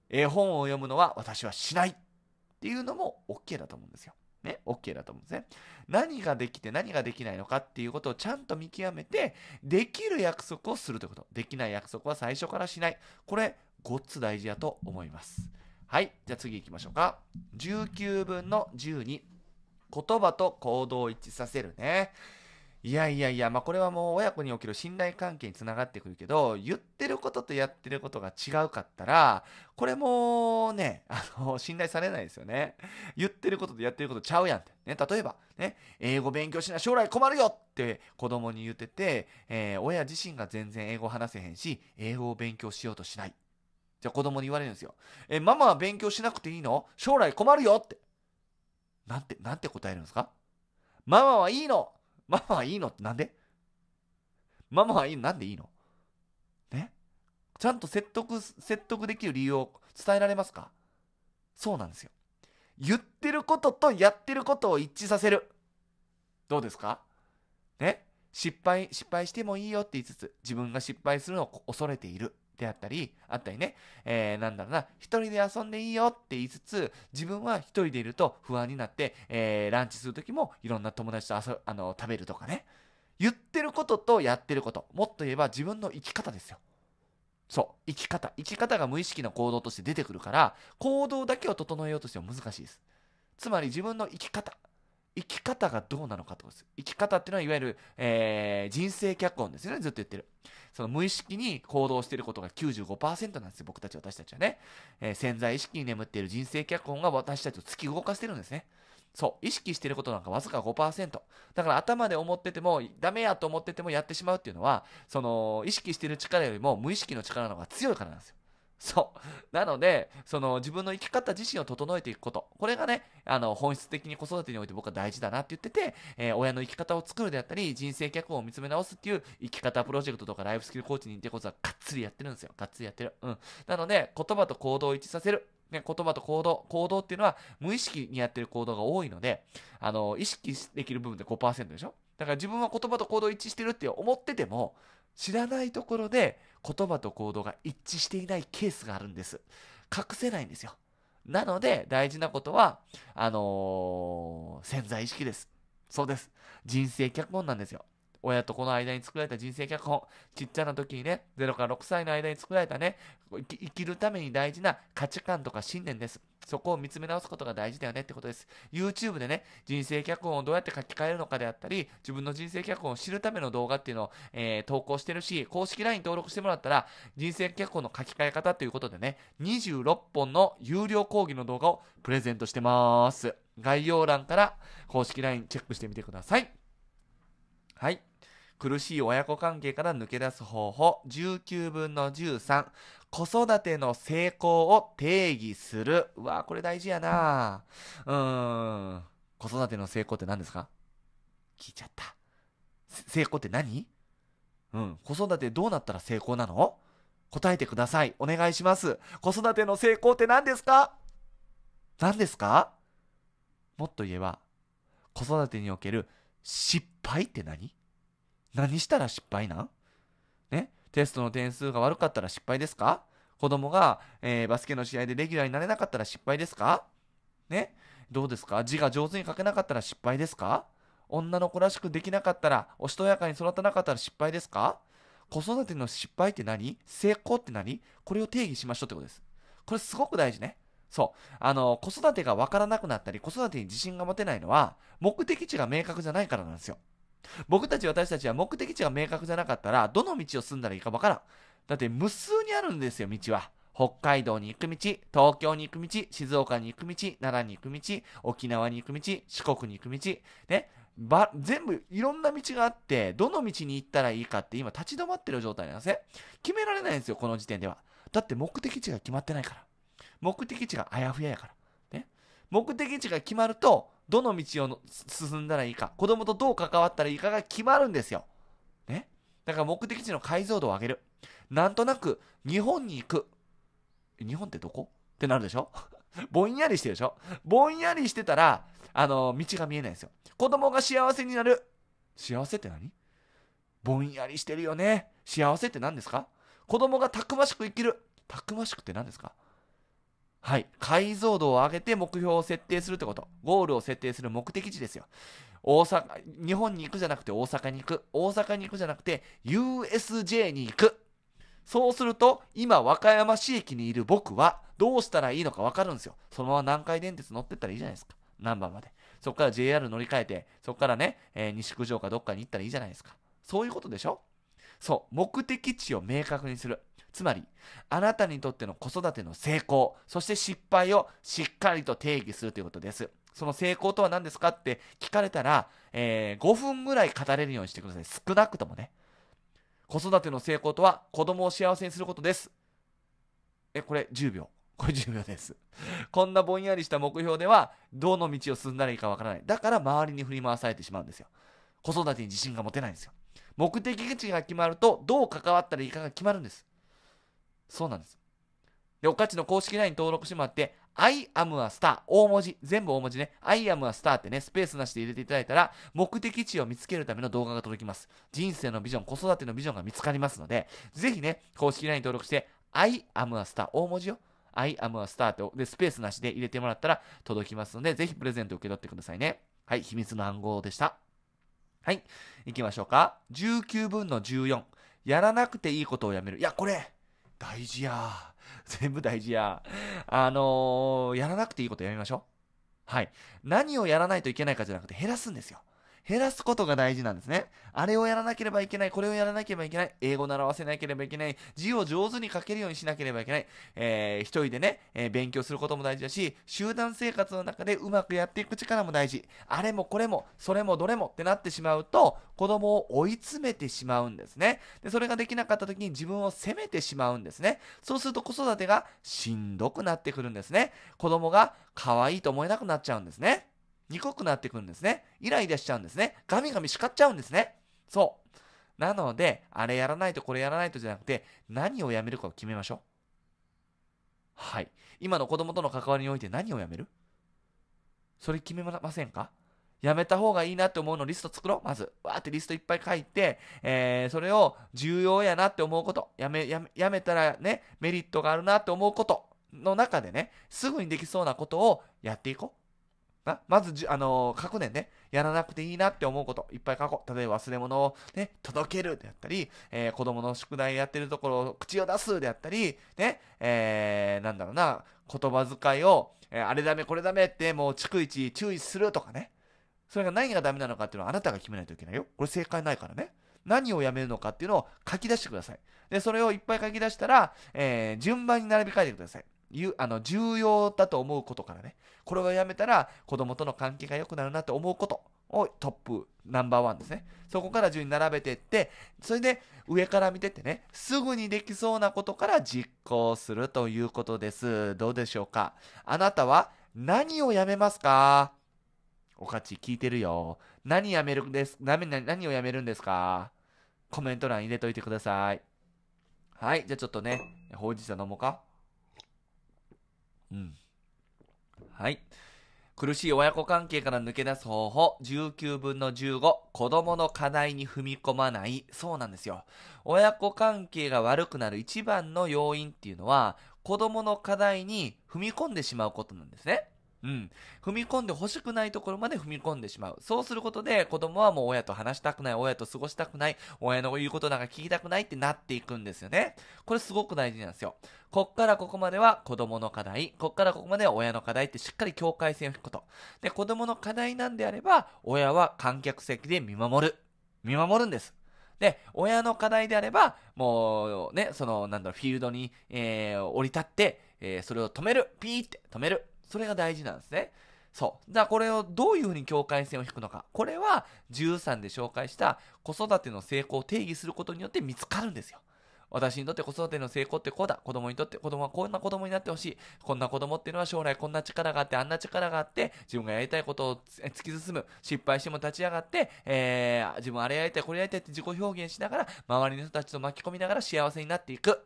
絵本を読むのは私はしないっていうのも OK だと思うんですよ。ね、OK だと思うんですね。何ができて何ができないのかっていうことをちゃんと見極めて、できる約束をするということ。できない約束は最初からしない。これ、ごっつ大事やと思います。はい。じゃあ次行きましょうか。19分の12。言葉と行動を一致させるね。いやいやいや、まあ、これはもう親子における信頼関係につながってくるけど、言ってることとやってることが違うかったら、これもね、あの、信頼されないですよね。言ってることとやってることちゃうやんって。ね、例えば、ね、英語勉強しない将来困るよって子供に言ってて、えー、親自身が全然英語話せへんし、英語を勉強しようとしない。じゃあ子供に言われるんですよ。え、ママは勉強しなくていいの将来困るよって。なんて、なんて答えるんですかママはいいのママはいいのってなんでママはいいのなんでいいのねちゃんと説得、説得できる理由を伝えられますかそうなんですよ。言ってることとやってることを一致させる。どうですかね失敗、失敗してもいいよって言いつつ、自分が失敗するのを恐れている。であったり、あったりね、えー、なんだろうな、一人で遊んでいいよって言いつつ、自分は一人でいると不安になって、えー、ランチするときもいろんな友達と遊あの食べるとかね。言ってることとやってること、もっと言えば自分の生き方ですよ。そう、生き方。生き方が無意識の行動として出てくるから、行動だけを整えようとしても難しいです。つまり自分の生き方。生き方がどうなのかってことです。生き方っていうのは、いわゆる、えー、人生脚本ですよね。ずっと言ってる。その無意識に行動していることが95%なんですよ。僕たち、私たちはね。えー、潜在意識に眠っている人生脚本が私たちを突き動かしてるんですね。そう。意識してることなんかわずか5%。だから頭で思ってても、ダメやと思っててもやってしまうっていうのは、その、意識してる力よりも無意識の力の方が強いからなんですよ。そう。なので、その自分の生き方自身を整えていくこと。これがね、あの、本質的に子育てにおいて僕は大事だなって言ってて、えー、親の生き方を作るであったり、人生脚本を見つめ直すっていう生き方プロジェクトとかライフスキルコーチにってことはがっつりやってるんですよ。がっつりやってる。うん。なので、言葉と行動を一致させる。ね、言葉と行動。行動っていうのは無意識にやってる行動が多いので、あの、意識できる部分で5%でしょだから自分は言葉と行動一致してるって思ってても、知らないところで言葉と行動が一致していないケースがあるんです。隠せないんですよ。なので、大事なことは、あのー、潜在意識です。そうです。人生脚本なんですよ。親と子の間に作られた人生脚本、ちっちゃな時にね、0から6歳の間に作られたね、生きるために大事な価値観とか信念です。そこを見つめ直すことが大事だよねってことです。YouTube でね、人生脚本をどうやって書き換えるのかであったり、自分の人生脚本を知るための動画っていうのを、えー、投稿してるし、公式 LINE 登録してもらったら、人生脚本の書き換え方ということでね、26本の有料講義の動画をプレゼントしてます。概要欄から公式 LINE チェックしてみてください。はい。苦しい親子関係から抜け出す方法19分の13子育ての成功を定義するうわこれ大事やなうん子育ての成功って何ですか聞いちゃった成功って何うん子育てどうなったら成功なの答えてくださいお願いします子育ての成功って何ですか何ですかもっと言えば子育てにおける失敗って何何したら失敗なんねテストの点数が悪かったら失敗ですか子供が、えー、バスケの試合でレギュラーになれなかったら失敗ですかねどうですか字が上手に書けなかったら失敗ですか女の子らしくできなかったら、おしとやかに育たなかったら失敗ですか子育ての失敗って何成功って何これを定義しましょうってことです。これすごく大事ね。そう。あの、子育てがわからなくなったり、子育てに自信が持てないのは、目的地が明確じゃないからなんですよ。僕たち私たちは目的地が明確じゃなかったら、どの道を進んだらいいかわからん。だって無数にあるんですよ、道は。北海道に行く道、東京に行く道、静岡に行く道、奈良に行く道、沖縄に行く道、四国に行く道、ね、ば、全部いろんな道があって、どの道に行ったらいいかって今立ち止まってる状態なんですね。決められないんですよ、この時点では。だって目的地が決まってないから。目的地があやふややから。目的地が決まると、どの道を進んだらいいか、子供とどう関わったらいいかが決まるんですよ。ね。だから目的地の解像度を上げる。なんとなく、日本に行く。日本ってどこってなるでしょ ぼんやりしてるでしょぼんやりしてたら、あの、道が見えないんですよ。子供が幸せになる。幸せって何ぼんやりしてるよね。幸せって何ですか子供がたくましく生きる。たくましくって何ですかはい、解像度を上げて目標を設定するってこと、ゴールを設定する目的地ですよ。大阪、日本に行くじゃなくて大阪に行く、大阪に行くじゃなくて USJ に行く。そうすると、今、和歌山市駅にいる僕は、どうしたらいいのか分かるんですよ。そのまま南海電鉄乗ってったらいいじゃないですか。バーまで。そこから JR 乗り換えて、そこからね、えー、西九条かどっかに行ったらいいじゃないですか。そういうことでしょそう、目的地を明確にする。つまりあなたにとっての子育ての成功そして失敗をしっかりと定義するということですその成功とは何ですかって聞かれたら、えー、5分ぐらい語れるようにしてください少なくともね子育ての成功とは子供を幸せにすることですえこれ10秒これ10秒ですこんなぼんやりした目標ではどの道を進んだらいいかわからないだから周りに振り回されてしまうんですよ子育てに自信が持てないんですよ目的地が決まるとどう関わったらいいかが決まるんですそうなんです。で、おかちの公式 LINE 登録してもらって、I am a star 大文字、全部大文字ね。I am a star ってね、スペースなしで入れていただいたら、目的地を見つけるための動画が届きます。人生のビジョン、子育てのビジョンが見つかりますので、ぜひね、公式 LINE 登録して、I am a star 大文字よ。I am a star ってで、スペースなしで入れてもらったら届きますので、ぜひプレゼント受け取ってくださいね。はい、秘密の暗号でした。はい、行きましょうか。19分の14。やらなくていいことをやめる。いや、これ、大事や。全部大事や。あのー、やらなくていいことやめましょう。はい。何をやらないといけないかじゃなくて減らすんですよ。減らすことが大事なんですね。あれをやらなければいけない、これをやらなければいけない、英語習わせなければいけない、字を上手に書けるようにしなければいけない、えー、一人でね、えー、勉強することも大事だし、集団生活の中でうまくやっていく力も大事。あれもこれも、それもどれもってなってしまうと、子供を追い詰めてしまうんですね。で、それができなかった時に自分を責めてしまうんですね。そうすると子育てがしんどくなってくるんですね。子供が可愛いと思えなくなっちゃうんですね。憎くなってくるんですね。イライラしちゃうんですね。ガミガミ叱っちゃうんですね。そう。なので、あれやらないとこれやらないとじゃなくて、何をやめるかを決めましょう。はい。今の子供との関わりにおいて何をやめるそれ決めませんかやめた方がいいなって思うのリスト作ろう。まず、わーってリストいっぱい書いて、えー、それを重要やなって思うこと、やめ、やめ、やめたらね、メリットがあるなって思うことの中でね、すぐにできそうなことをやっていこう。なまずじ、あのー、各年ね、やらなくていいなって思うこと、いっぱい過去、例えば忘れ物をね、届けるであったり、えー、子供の宿題やってるところを口を出すであったり、ね、えー、なんだろうな、言葉遣いを、えー、あれだめこれダメって、もう逐一注意するとかね。それが何がダメなのかっていうのはあなたが決めないといけないよ。これ正解ないからね。何をやめるのかっていうのを書き出してください。で、それをいっぱい書き出したら、えー、順番に並び替えてください。うあの重要だと思うことからねこれをやめたら子供との関係が良くなるなって思うことをトップナンバーワンですねそこから順に並べていってそれで上から見てってねすぐにできそうなことから実行するということですどうでしょうかあなたは何をやめますかおかち聞いてるよ何やめるです何何をやめるんですかコメント欄入れといてくださいはいじゃあちょっとねほうじ茶飲もうかうん、はい苦しい親子関係から抜け出す方法19分の15子供の課題に踏み込まないそうなんですよ親子関係が悪くなる一番の要因っていうのは子供の課題に踏み込んでしまうことなんですねうん。踏み込んで欲しくないところまで踏み込んでしまう。そうすることで子供はもう親と話したくない、親と過ごしたくない、親の言うことなんか聞きたくないってなっていくんですよね。これすごく大事なんですよ。こっからここまでは子供の課題、こっからここまでは親の課題ってしっかり境界線を引くこと。で、子供の課題なんであれば、親は観客席で見守る。見守るんです。で、親の課題であれば、もうね、その、なんだろう、フィールドに、えー、降り立って、えー、それを止める。ピーって止める。それが大事なんですね。そう。じゃあこれをどういうふうに境界線を引くのか。これは13で紹介した子育ての成功を定義することによって見つかるんですよ。私にとって子育ての成功ってこうだ。子供にとって子供はこんな子供になってほしい。こんな子供っていうのは将来こんな力があって、あんな力があって、自分がやりたいことを突き進む。失敗しても立ち上がって、えー、自分あれやりたい、これやりたいって自己表現しながら、周りの人たちと巻き込みながら幸せになっていく。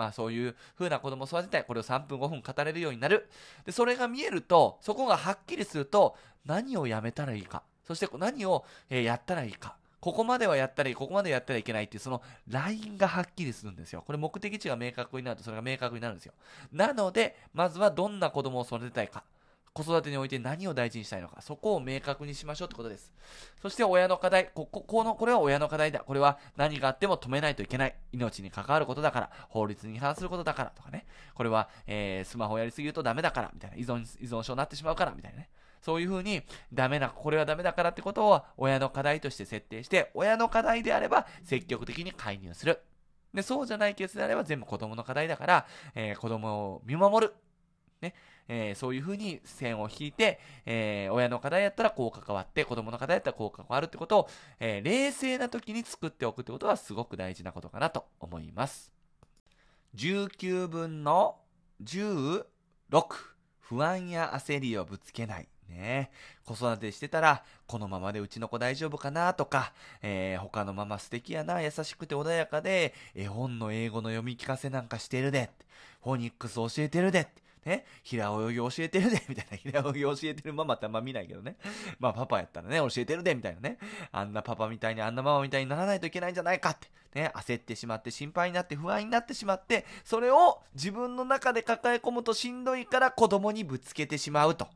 まあそういう風な子供を育てたい。これを3分5分語れるようになる。で、それが見えると、そこがはっきりすると、何をやめたらいいか。そして何を、えやったらいいか。ここまではやったらいい、ここまでやったらいけないっていう、そのラインがはっきりするんですよ。これ目的地が明確になると、それが明確になるんですよ。なので、まずはどんな子供を育てたいか。子育てにおいて何を大事にしたいのか、そこを明確にしましょうってことです。そして親の課題、こ、こ、この、これは親の課題だ。これは何があっても止めないといけない。命に関わることだから、法律に違反することだからとかね。これは、えー、スマホやりすぎるとダメだから、みたいな。依存、依存症になってしまうから、みたいなね。そういうふうに、ダメな、これはダメだからってことを親の課題として設定して、親の課題であれば積極的に介入する。で、そうじゃないケースであれば全部子供の課題だから、えー、子供を見守るね、えー、そういうふうに線を引いて、えー、親の方やったらこう関わって、子供の方やったらこう関わるってことを、えー、冷静な時に作っておくってことはすごく大事なことかなと思います。19分の16。不安や焦りをぶつけない。ね、子育てしてたら、このままでうちの子大丈夫かなとか、えー、他のママ素敵やな、優しくて穏やかで、絵本の英語の読み聞かせなんかしてるで、フォニックス教えてるで、ね、平泳ぎ教えてるで、みたいな。平泳ぎ教えてるママってあんま見ないけどね。まあパパやったらね、教えてるで、みたいなね。あんなパパみたいに、あんなママみたいにならないといけないんじゃないかって。ね、焦ってしまって、心配になって、不安になってしまって、それを自分の中で抱え込むとしんどいから子供にぶつけてしまうと。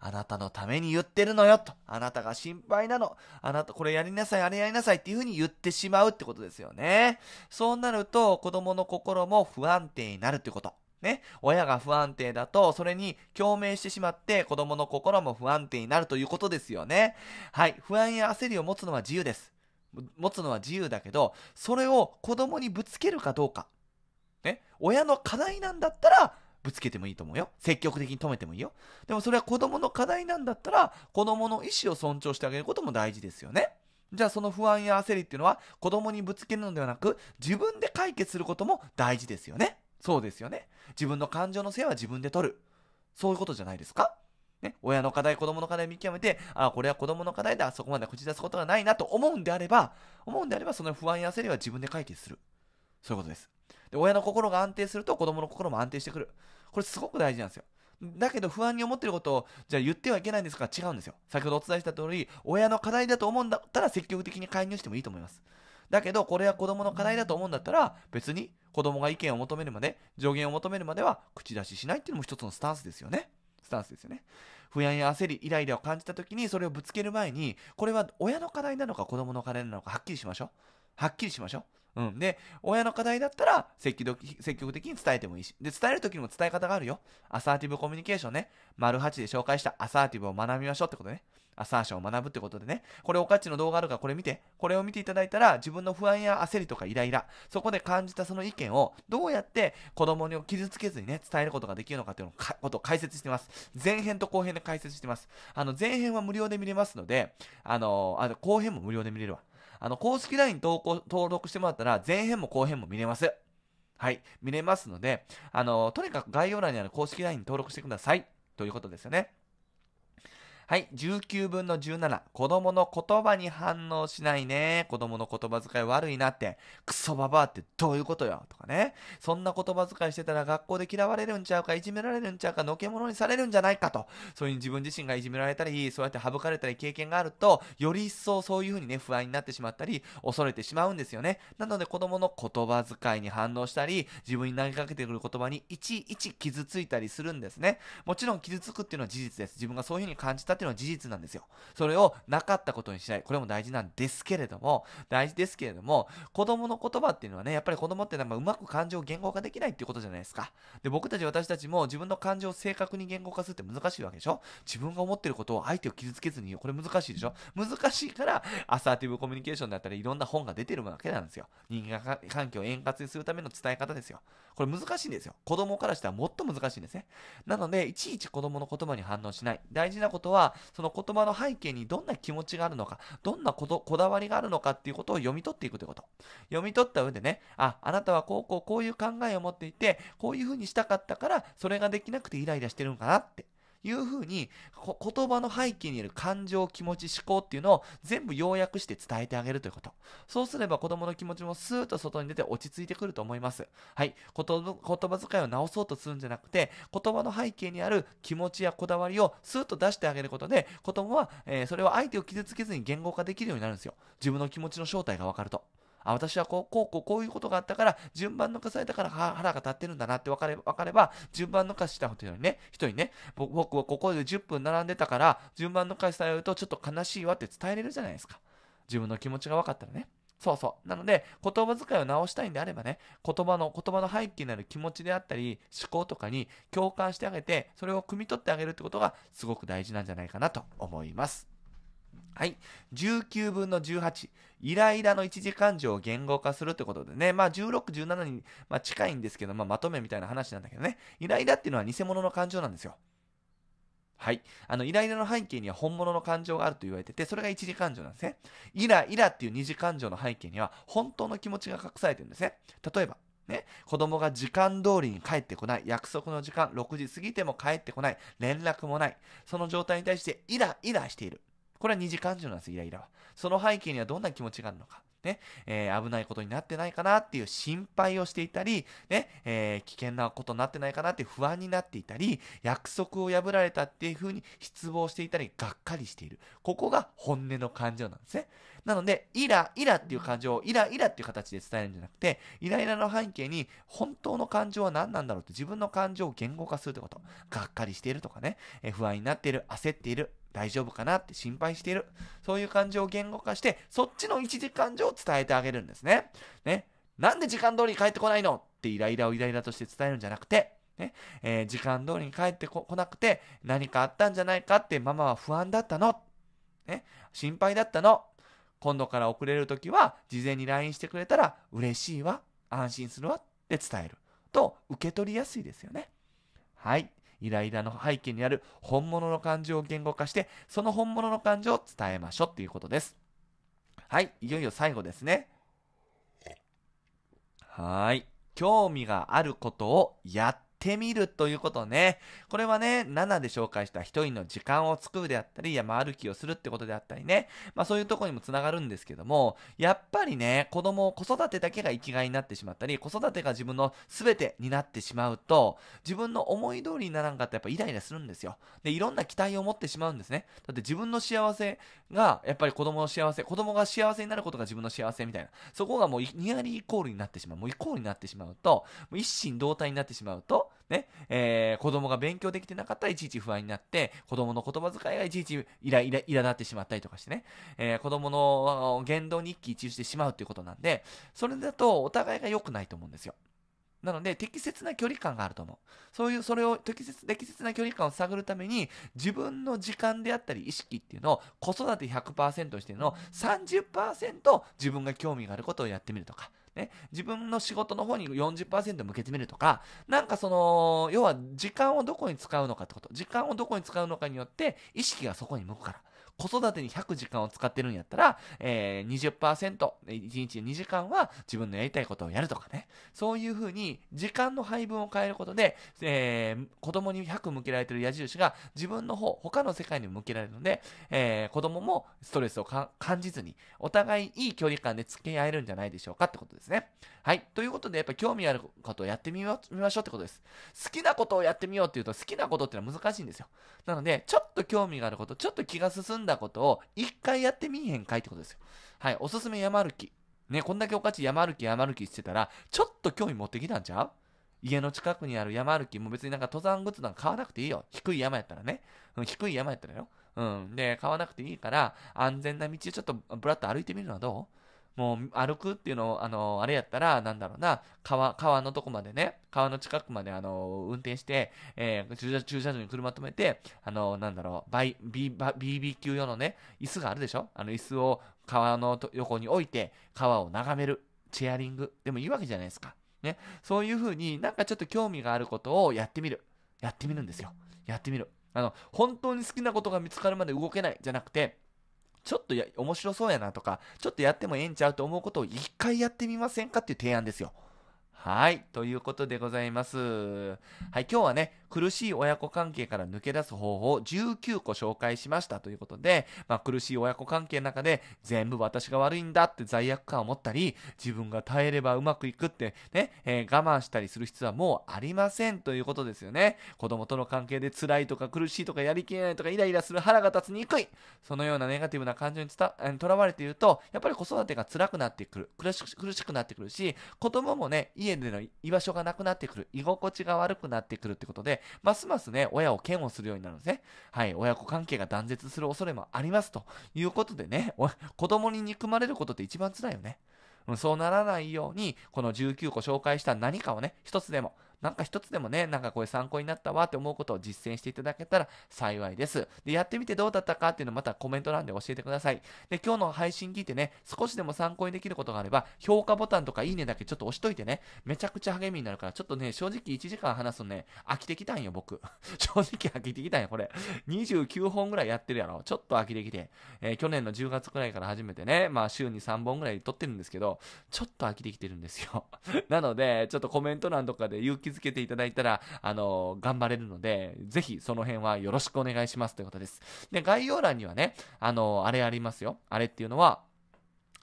あなたのために言ってるのよと。あなたが心配なの。あなた、これやりなさい、あれやりなさいっていうふうに言ってしまうってことですよね。そうなると、子供の心も不安定になるってこと。ね、親が不安定だと、それに共鳴してしまって、子供の心も不安定になるということですよね。はい、不安や焦りを持つのは自由です。持つのは自由だけど、それを子供にぶつけるかどうか。ね、親の課題なんだったら、ぶつけてもいいと思うよ。積極的に止めてもいいよ。でもそれは子供の課題なんだったら、子供の意思を尊重してあげることも大事ですよね。じゃあその不安や焦りっていうのは子供にぶつけるのではなく自分で解決することも大事ですよね。そうですよね。自分の感情のせいは自分で取る。そういうことじゃないですかね、親の課題、子供の課題を見極めて、ああ、これは子供の課題だ、そこまで口出すことがないなと思うんであれば、思うんであれば、その不安や焦りは自分で解決する。そういうことです。で、親の心が安定すると子供の心も安定してくる。これすごく大事なんですよ。だけど不安に思ってることを、じゃあ言ってはいけないんですが違うんですよ。先ほどお伝えした通り、親の課題だと思うんだったら積極的に介入してもいいと思います。だけど、これは子供の課題だと思うんだったら、別に子供が意見を求めるまで、助言を求めるまでは口出ししないっていうのも一つのスタンスですよね。スタンスですよね。不安や焦り、イライラを感じた時に、それをぶつける前に、これは親の課題なのか子供の課題なのか、はっきりしましょう。はっきりしましょう。うん。で、親の課題だったら積極的に伝えてもいいし。で、伝える時にも伝え方があるよ。アサーティブコミュニケーションね。丸8で紹介したアサーティブを学びましょうってことね。アサーションを学ぶってことでね、これおかちの動画あるからこれ見て、これを見ていただいたら自分の不安や焦りとかイライラ、そこで感じたその意見をどうやって子供に傷つけずにね、伝えることができるのかっていうのことを解説してます。前編と後編で解説してます。あの、前編は無料で見れますので、あの、あ後編も無料で見れるわ。あの、公式 LINE 投登録してもらったら前編も後編も見れます。はい、見れますので、あの、とにかく概要欄にある公式 LINE 登録してください。ということですよね。はい、19分の17。子供の言葉に反応しないね。子供の言葉遣い悪いなって。クソババアってどういうことよとかね。そんな言葉遣いしてたら学校で嫌われるんちゃうか、いじめられるんちゃうか、のけ者にされるんじゃないかと。そういう自分自身がいじめられたり、そうやって省かれたり経験があると、より一層そういう風にね、不安になってしまったり、恐れてしまうんですよね。なので子供の言葉遣いに反応したり、自分に投げかけてくる言葉にいちいち傷ついたりするんですね。もちろん傷つくっていうのは事実です。自分がそういう風に感じたったっていうのは事実なんですよ。それをなかったことにしない。これも大事なんですけれども、大事ですけれども、子供の言葉っていうのはね、やっぱり子供ってなんかうまく感情を言語化できないっていうことじゃないですか。で、僕たち私たちも自分の感情を正確に言語化するって難しいわけでしょ自分が思ってることを相手を傷つけずに言う。これ難しいでしょ難しいから、アサーティブコミュニケーションだったり、いろんな本が出てるわけなんですよ。人間関係を円滑にするための伝え方ですよ。これ難しいんですよ。子供からしたらもっと難しいんですね。なので、いちいち子供の言葉に反応しない。大事なことは、は、その言葉の背景にどんな気持ちがあるのか、どんなことこだわりがあるのかっていうことを読み取っていくということ。読み取った上でね、あ、あなたはこうこうこういう考えを持っていて、こういうふうにしたかったから、それができなくてイライラしてるんかなって。いうふうに言葉の背景にいる感情気持ち思考っていうのを全部要約して伝えてあげるということそうすれば子供の気持ちもスーッと外に出て落ち着いてくると思いますはい言葉遣いを直そうとするんじゃなくて言葉の背景にある気持ちやこだわりをスーッと出してあげることで子供は、えー、それを相手を傷つけずに言語化できるようになるんですよ自分の気持ちの正体が分かるとあ、私はこう、こう、こう、こういうことがあったから、順番抜かされたから腹が立ってるんだなって分かれ分かれば、順番抜かした人にね、人にね、僕はここで10分並んでたから、順番抜かしされるとちょっと悲しいわって伝えれるじゃないですか。自分の気持ちが分かったらね。そうそう。なので、言葉遣いを直したいんであればね、言葉の、言葉の背景になる気持ちであったり、思考とかに共感してあげて、それを汲み取ってあげるってことがすごく大事なんじゃないかなと思います。はい。19分の18。イライラの一時感情を言語化するってことでね。まあ16、17に、まあ、近いんですけど、まあ、まとめみたいな話なんだけどね。イライラっていうのは偽物の感情なんですよ。はい。あの、イライラの背景には本物の感情があると言われてて、それが一次感情なんですね。イライラっていう二次感情の背景には本当の気持ちが隠されてるんですね。例えば、ね、子供が時間通りに帰ってこない、約束の時間、6時過ぎても帰ってこない、連絡もない、その状態に対してイライラしている。これは2次感情なんです、イライラは。その背景にはどんな気持ちがあるのか。ね、えー、危ないことになってないかなっていう心配をしていたり、ね、えー、危険なことになってないかなって不安になっていたり、約束を破られたっていうふうに失望していたり、がっかりしている。ここが本音の感情なんですね。なので、イラ、イラっていう感情をイライラっていう形で伝えるんじゃなくて、イライラの背景に本当の感情は何なんだろうって自分の感情を言語化するってこと。がっかりしているとかね、えー、不安になっている、焦っている、大丈夫かなって心配している。そういう感情を言語化して、そっちの一時感情を伝えてあげるんですね。ね。なんで時間通りに帰ってこないのってイライラをイライラとして伝えるんじゃなくて、ねえー、時間通りに帰ってこなくて何かあったんじゃないかってママは不安だったの、ね、心配だったの今度から遅れる時は事前に LINE してくれたら嬉しいわ安心するわって伝えると受け取りやすいですよねはいイライラの背景にある本物の感情を言語化して、その本物の感情を伝えましょうっていうことです。はい、いよいよ最後ですね。はい。興味があることをやっってみるということね。これはね、7で紹介した一人の時間を作るであったり、山歩きをするってことであったりね。まあそういうとこにもつながるんですけども、やっぱりね、子供を子育てだけが生きがいになってしまったり、子育てが自分の全てになってしまうと、自分の思い通りにならんかったらやっぱイライラするんですよ。で、いろんな期待を持ってしまうんですね。だって自分の幸せが、やっぱり子供の幸せ、子供が幸せになることが自分の幸せみたいな。そこがもうニアリーイコールになってしまう。もうイコールになってしまうと、もう一心同体になってしまうと、ね、えー、子供が勉強できてなかったらいちいち不安になって、子供の言葉遣いがいちいちイライラ、イラってしまったりとかしてね、えー、子供の言動に一喜一憂してしまうっていうことなんで、それだとお互いが良くないと思うんですよ。なので、適切な距離感があると思う。そういう、それを、適切、適切な距離感を探るために、自分の時間であったり意識っていうのを、子育て100%しての30%自分が興味があることをやってみるとか、ね、自分の仕事の方に40%向けてみるとか、なんかその、要は時間をどこに使うのかってこと、時間をどこに使うのかによって意識がそこに向くから。子育てに100時間を使ってるんやったら、えー、20%、1日2時間は自分のやりたいことをやるとかね。そういうふうに、時間の配分を変えることで、えー、子供に100向けられてる矢印が自分の方、他の世界に向けられるので、えー、子供もストレスを感じずに、お互いいい距離感で付き合えるんじゃないでしょうかってことですね。はい。ということで、やっぱり興味あることをやってみましょうってことです。好きなことをやってみようっていうと、好きなことってのは難しいんですよ。なので、ちょっと興味があること、ちょっと気が進んで、んだことを一回やってみへんかいってことですよ。はい、おすすめ山歩き。ね、こんだけおかち山歩き山歩きしてたら、ちょっと興味持ってきたんちゃう家の近くにある山歩きも別になんか登山靴なんか買わなくていいよ。低い山やったらね。うん、低い山やったらよ。うん。で、買わなくていいから、安全な道ちょっとぶらっと歩いてみるのはどうもう歩くっていうのを、あの、あれやったら、なんだろうな、川、川のとこまでね、川の近くまで、あの、運転して、えー、駐車、駐車場に車止めて、あの、なんだろう、バイ、B、BBQ 用のね、椅子があるでしょあの、椅子を川の横に置いて、川を眺める、チェアリング。でもいいわけじゃないですか。ね。そういうふうになんかちょっと興味があることをやってみる。やってみるんですよ。やってみる。あの、本当に好きなことが見つかるまで動けないじゃなくて、ちょっとや面白そうやなとか、ちょっとやってもええんちゃうと思うことを一回やってみませんかっていう提案ですよ。はい。ということでございます。はい。今日はね、苦しい親子関係から抜け出す方法を19個紹介しましたということで、まあ、苦しい親子関係の中で全部私が悪いんだって罪悪感を持ったり、自分が耐えればうまくいくってね、えー、我慢したりする必要はもうありませんということですよね。子供との関係で辛いとか苦しいとかやりきれないとかイライラする腹が立つにくい。そのようなネガティブな感情にとらわれていると、やっぱり子育てが辛くなってくる。苦し苦しくなってくるし、子供もね、家での居場所がなくなってくる。居心地が悪くなってくるってことで、ますますね、親を嫌悪するようになるんですね。はい、親子関係が断絶する恐れもありますということでね、子供に憎まれることって一番辛いよね。そうならないように、この19個紹介した何かをね、一つでもなんか一つでもね、なんかこれ参考になったわって思うことを実践していただけたら幸いです。で、やってみてどうだったかっていうのまたコメント欄で教えてください。で、今日の配信聞いてね、少しでも参考にできることがあれば、評価ボタンとかいいねだけちょっと押しといてね、めちゃくちゃ励みになるから、ちょっとね、正直1時間話すのね、飽きてきたんよ、僕。正直飽きてきたんよ、これ。29本ぐらいやってるやろ。ちょっと飽きてきて。えー、去年の10月くらいから始めてね、まあ週に3本ぐらい撮ってるんですけど、ちょっと飽きてきてるんですよ。なので、ちょっとコメント欄とかで勇気付けていただいたら、あの、頑張れるので、ぜひその辺はよろしくお願いしますということです。で、概要欄にはね、あの、あれありますよ。あれっていうのは、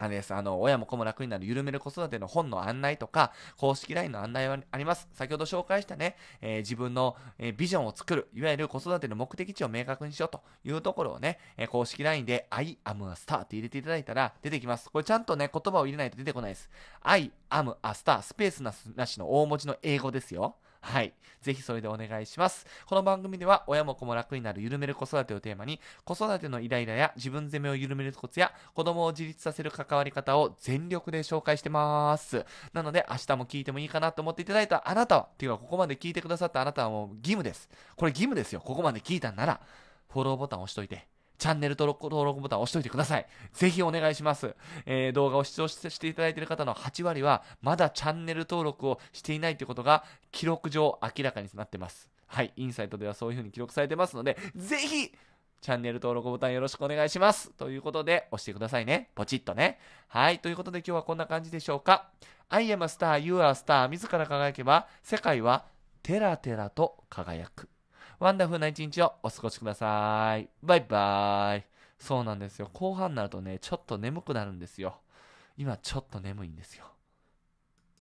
あれです。あの、親も子も楽になる緩める子育ての本の案内とか、公式 LINE の案内はあります。先ほど紹介したね、えー、自分の、えー、ビジョンを作る、いわゆる子育ての目的地を明確にしようというところをね、えー、公式 LINE で I am a star って入れていただいたら出てきます。これちゃんとね、言葉を入れないと出てこないです。I am a star スペースなしの大文字の英語ですよ。はい。ぜひそれでお願いします。この番組では親も子も楽になる緩める子育てをテーマに、子育てのイライラや自分責めを緩めるコツや、子供を自立させる関わり方を全力で紹介してます。なので、明日も聞いてもいいかなと思っていただいたあなたは、ていうかここまで聞いてくださったあなたはもう義務です。これ義務ですよ。ここまで聞いたんなら、フォローボタン押しといて。チャンネル登録登録ボタン押しといてください。ぜひお願いします。えー、動画を視聴していただいている方の8割は、まだチャンネル登録をしていないということが、記録上明らかになってます。はい、インサイトではそういうふうに記録されてますので、ぜひ、チャンネル登録ボタンよろしくお願いします。ということで、押してくださいね。ポチッとね。はい。ということで今日はこんな感じでしょうか。I am a star, you are a star. 自ら輝けば、世界はテラテラと輝く。ワンダフルな一日をお過ごしください。バイバイ。そうなんですよ。後半になるとね、ちょっと眠くなるんですよ。今ちょっと眠いんですよ。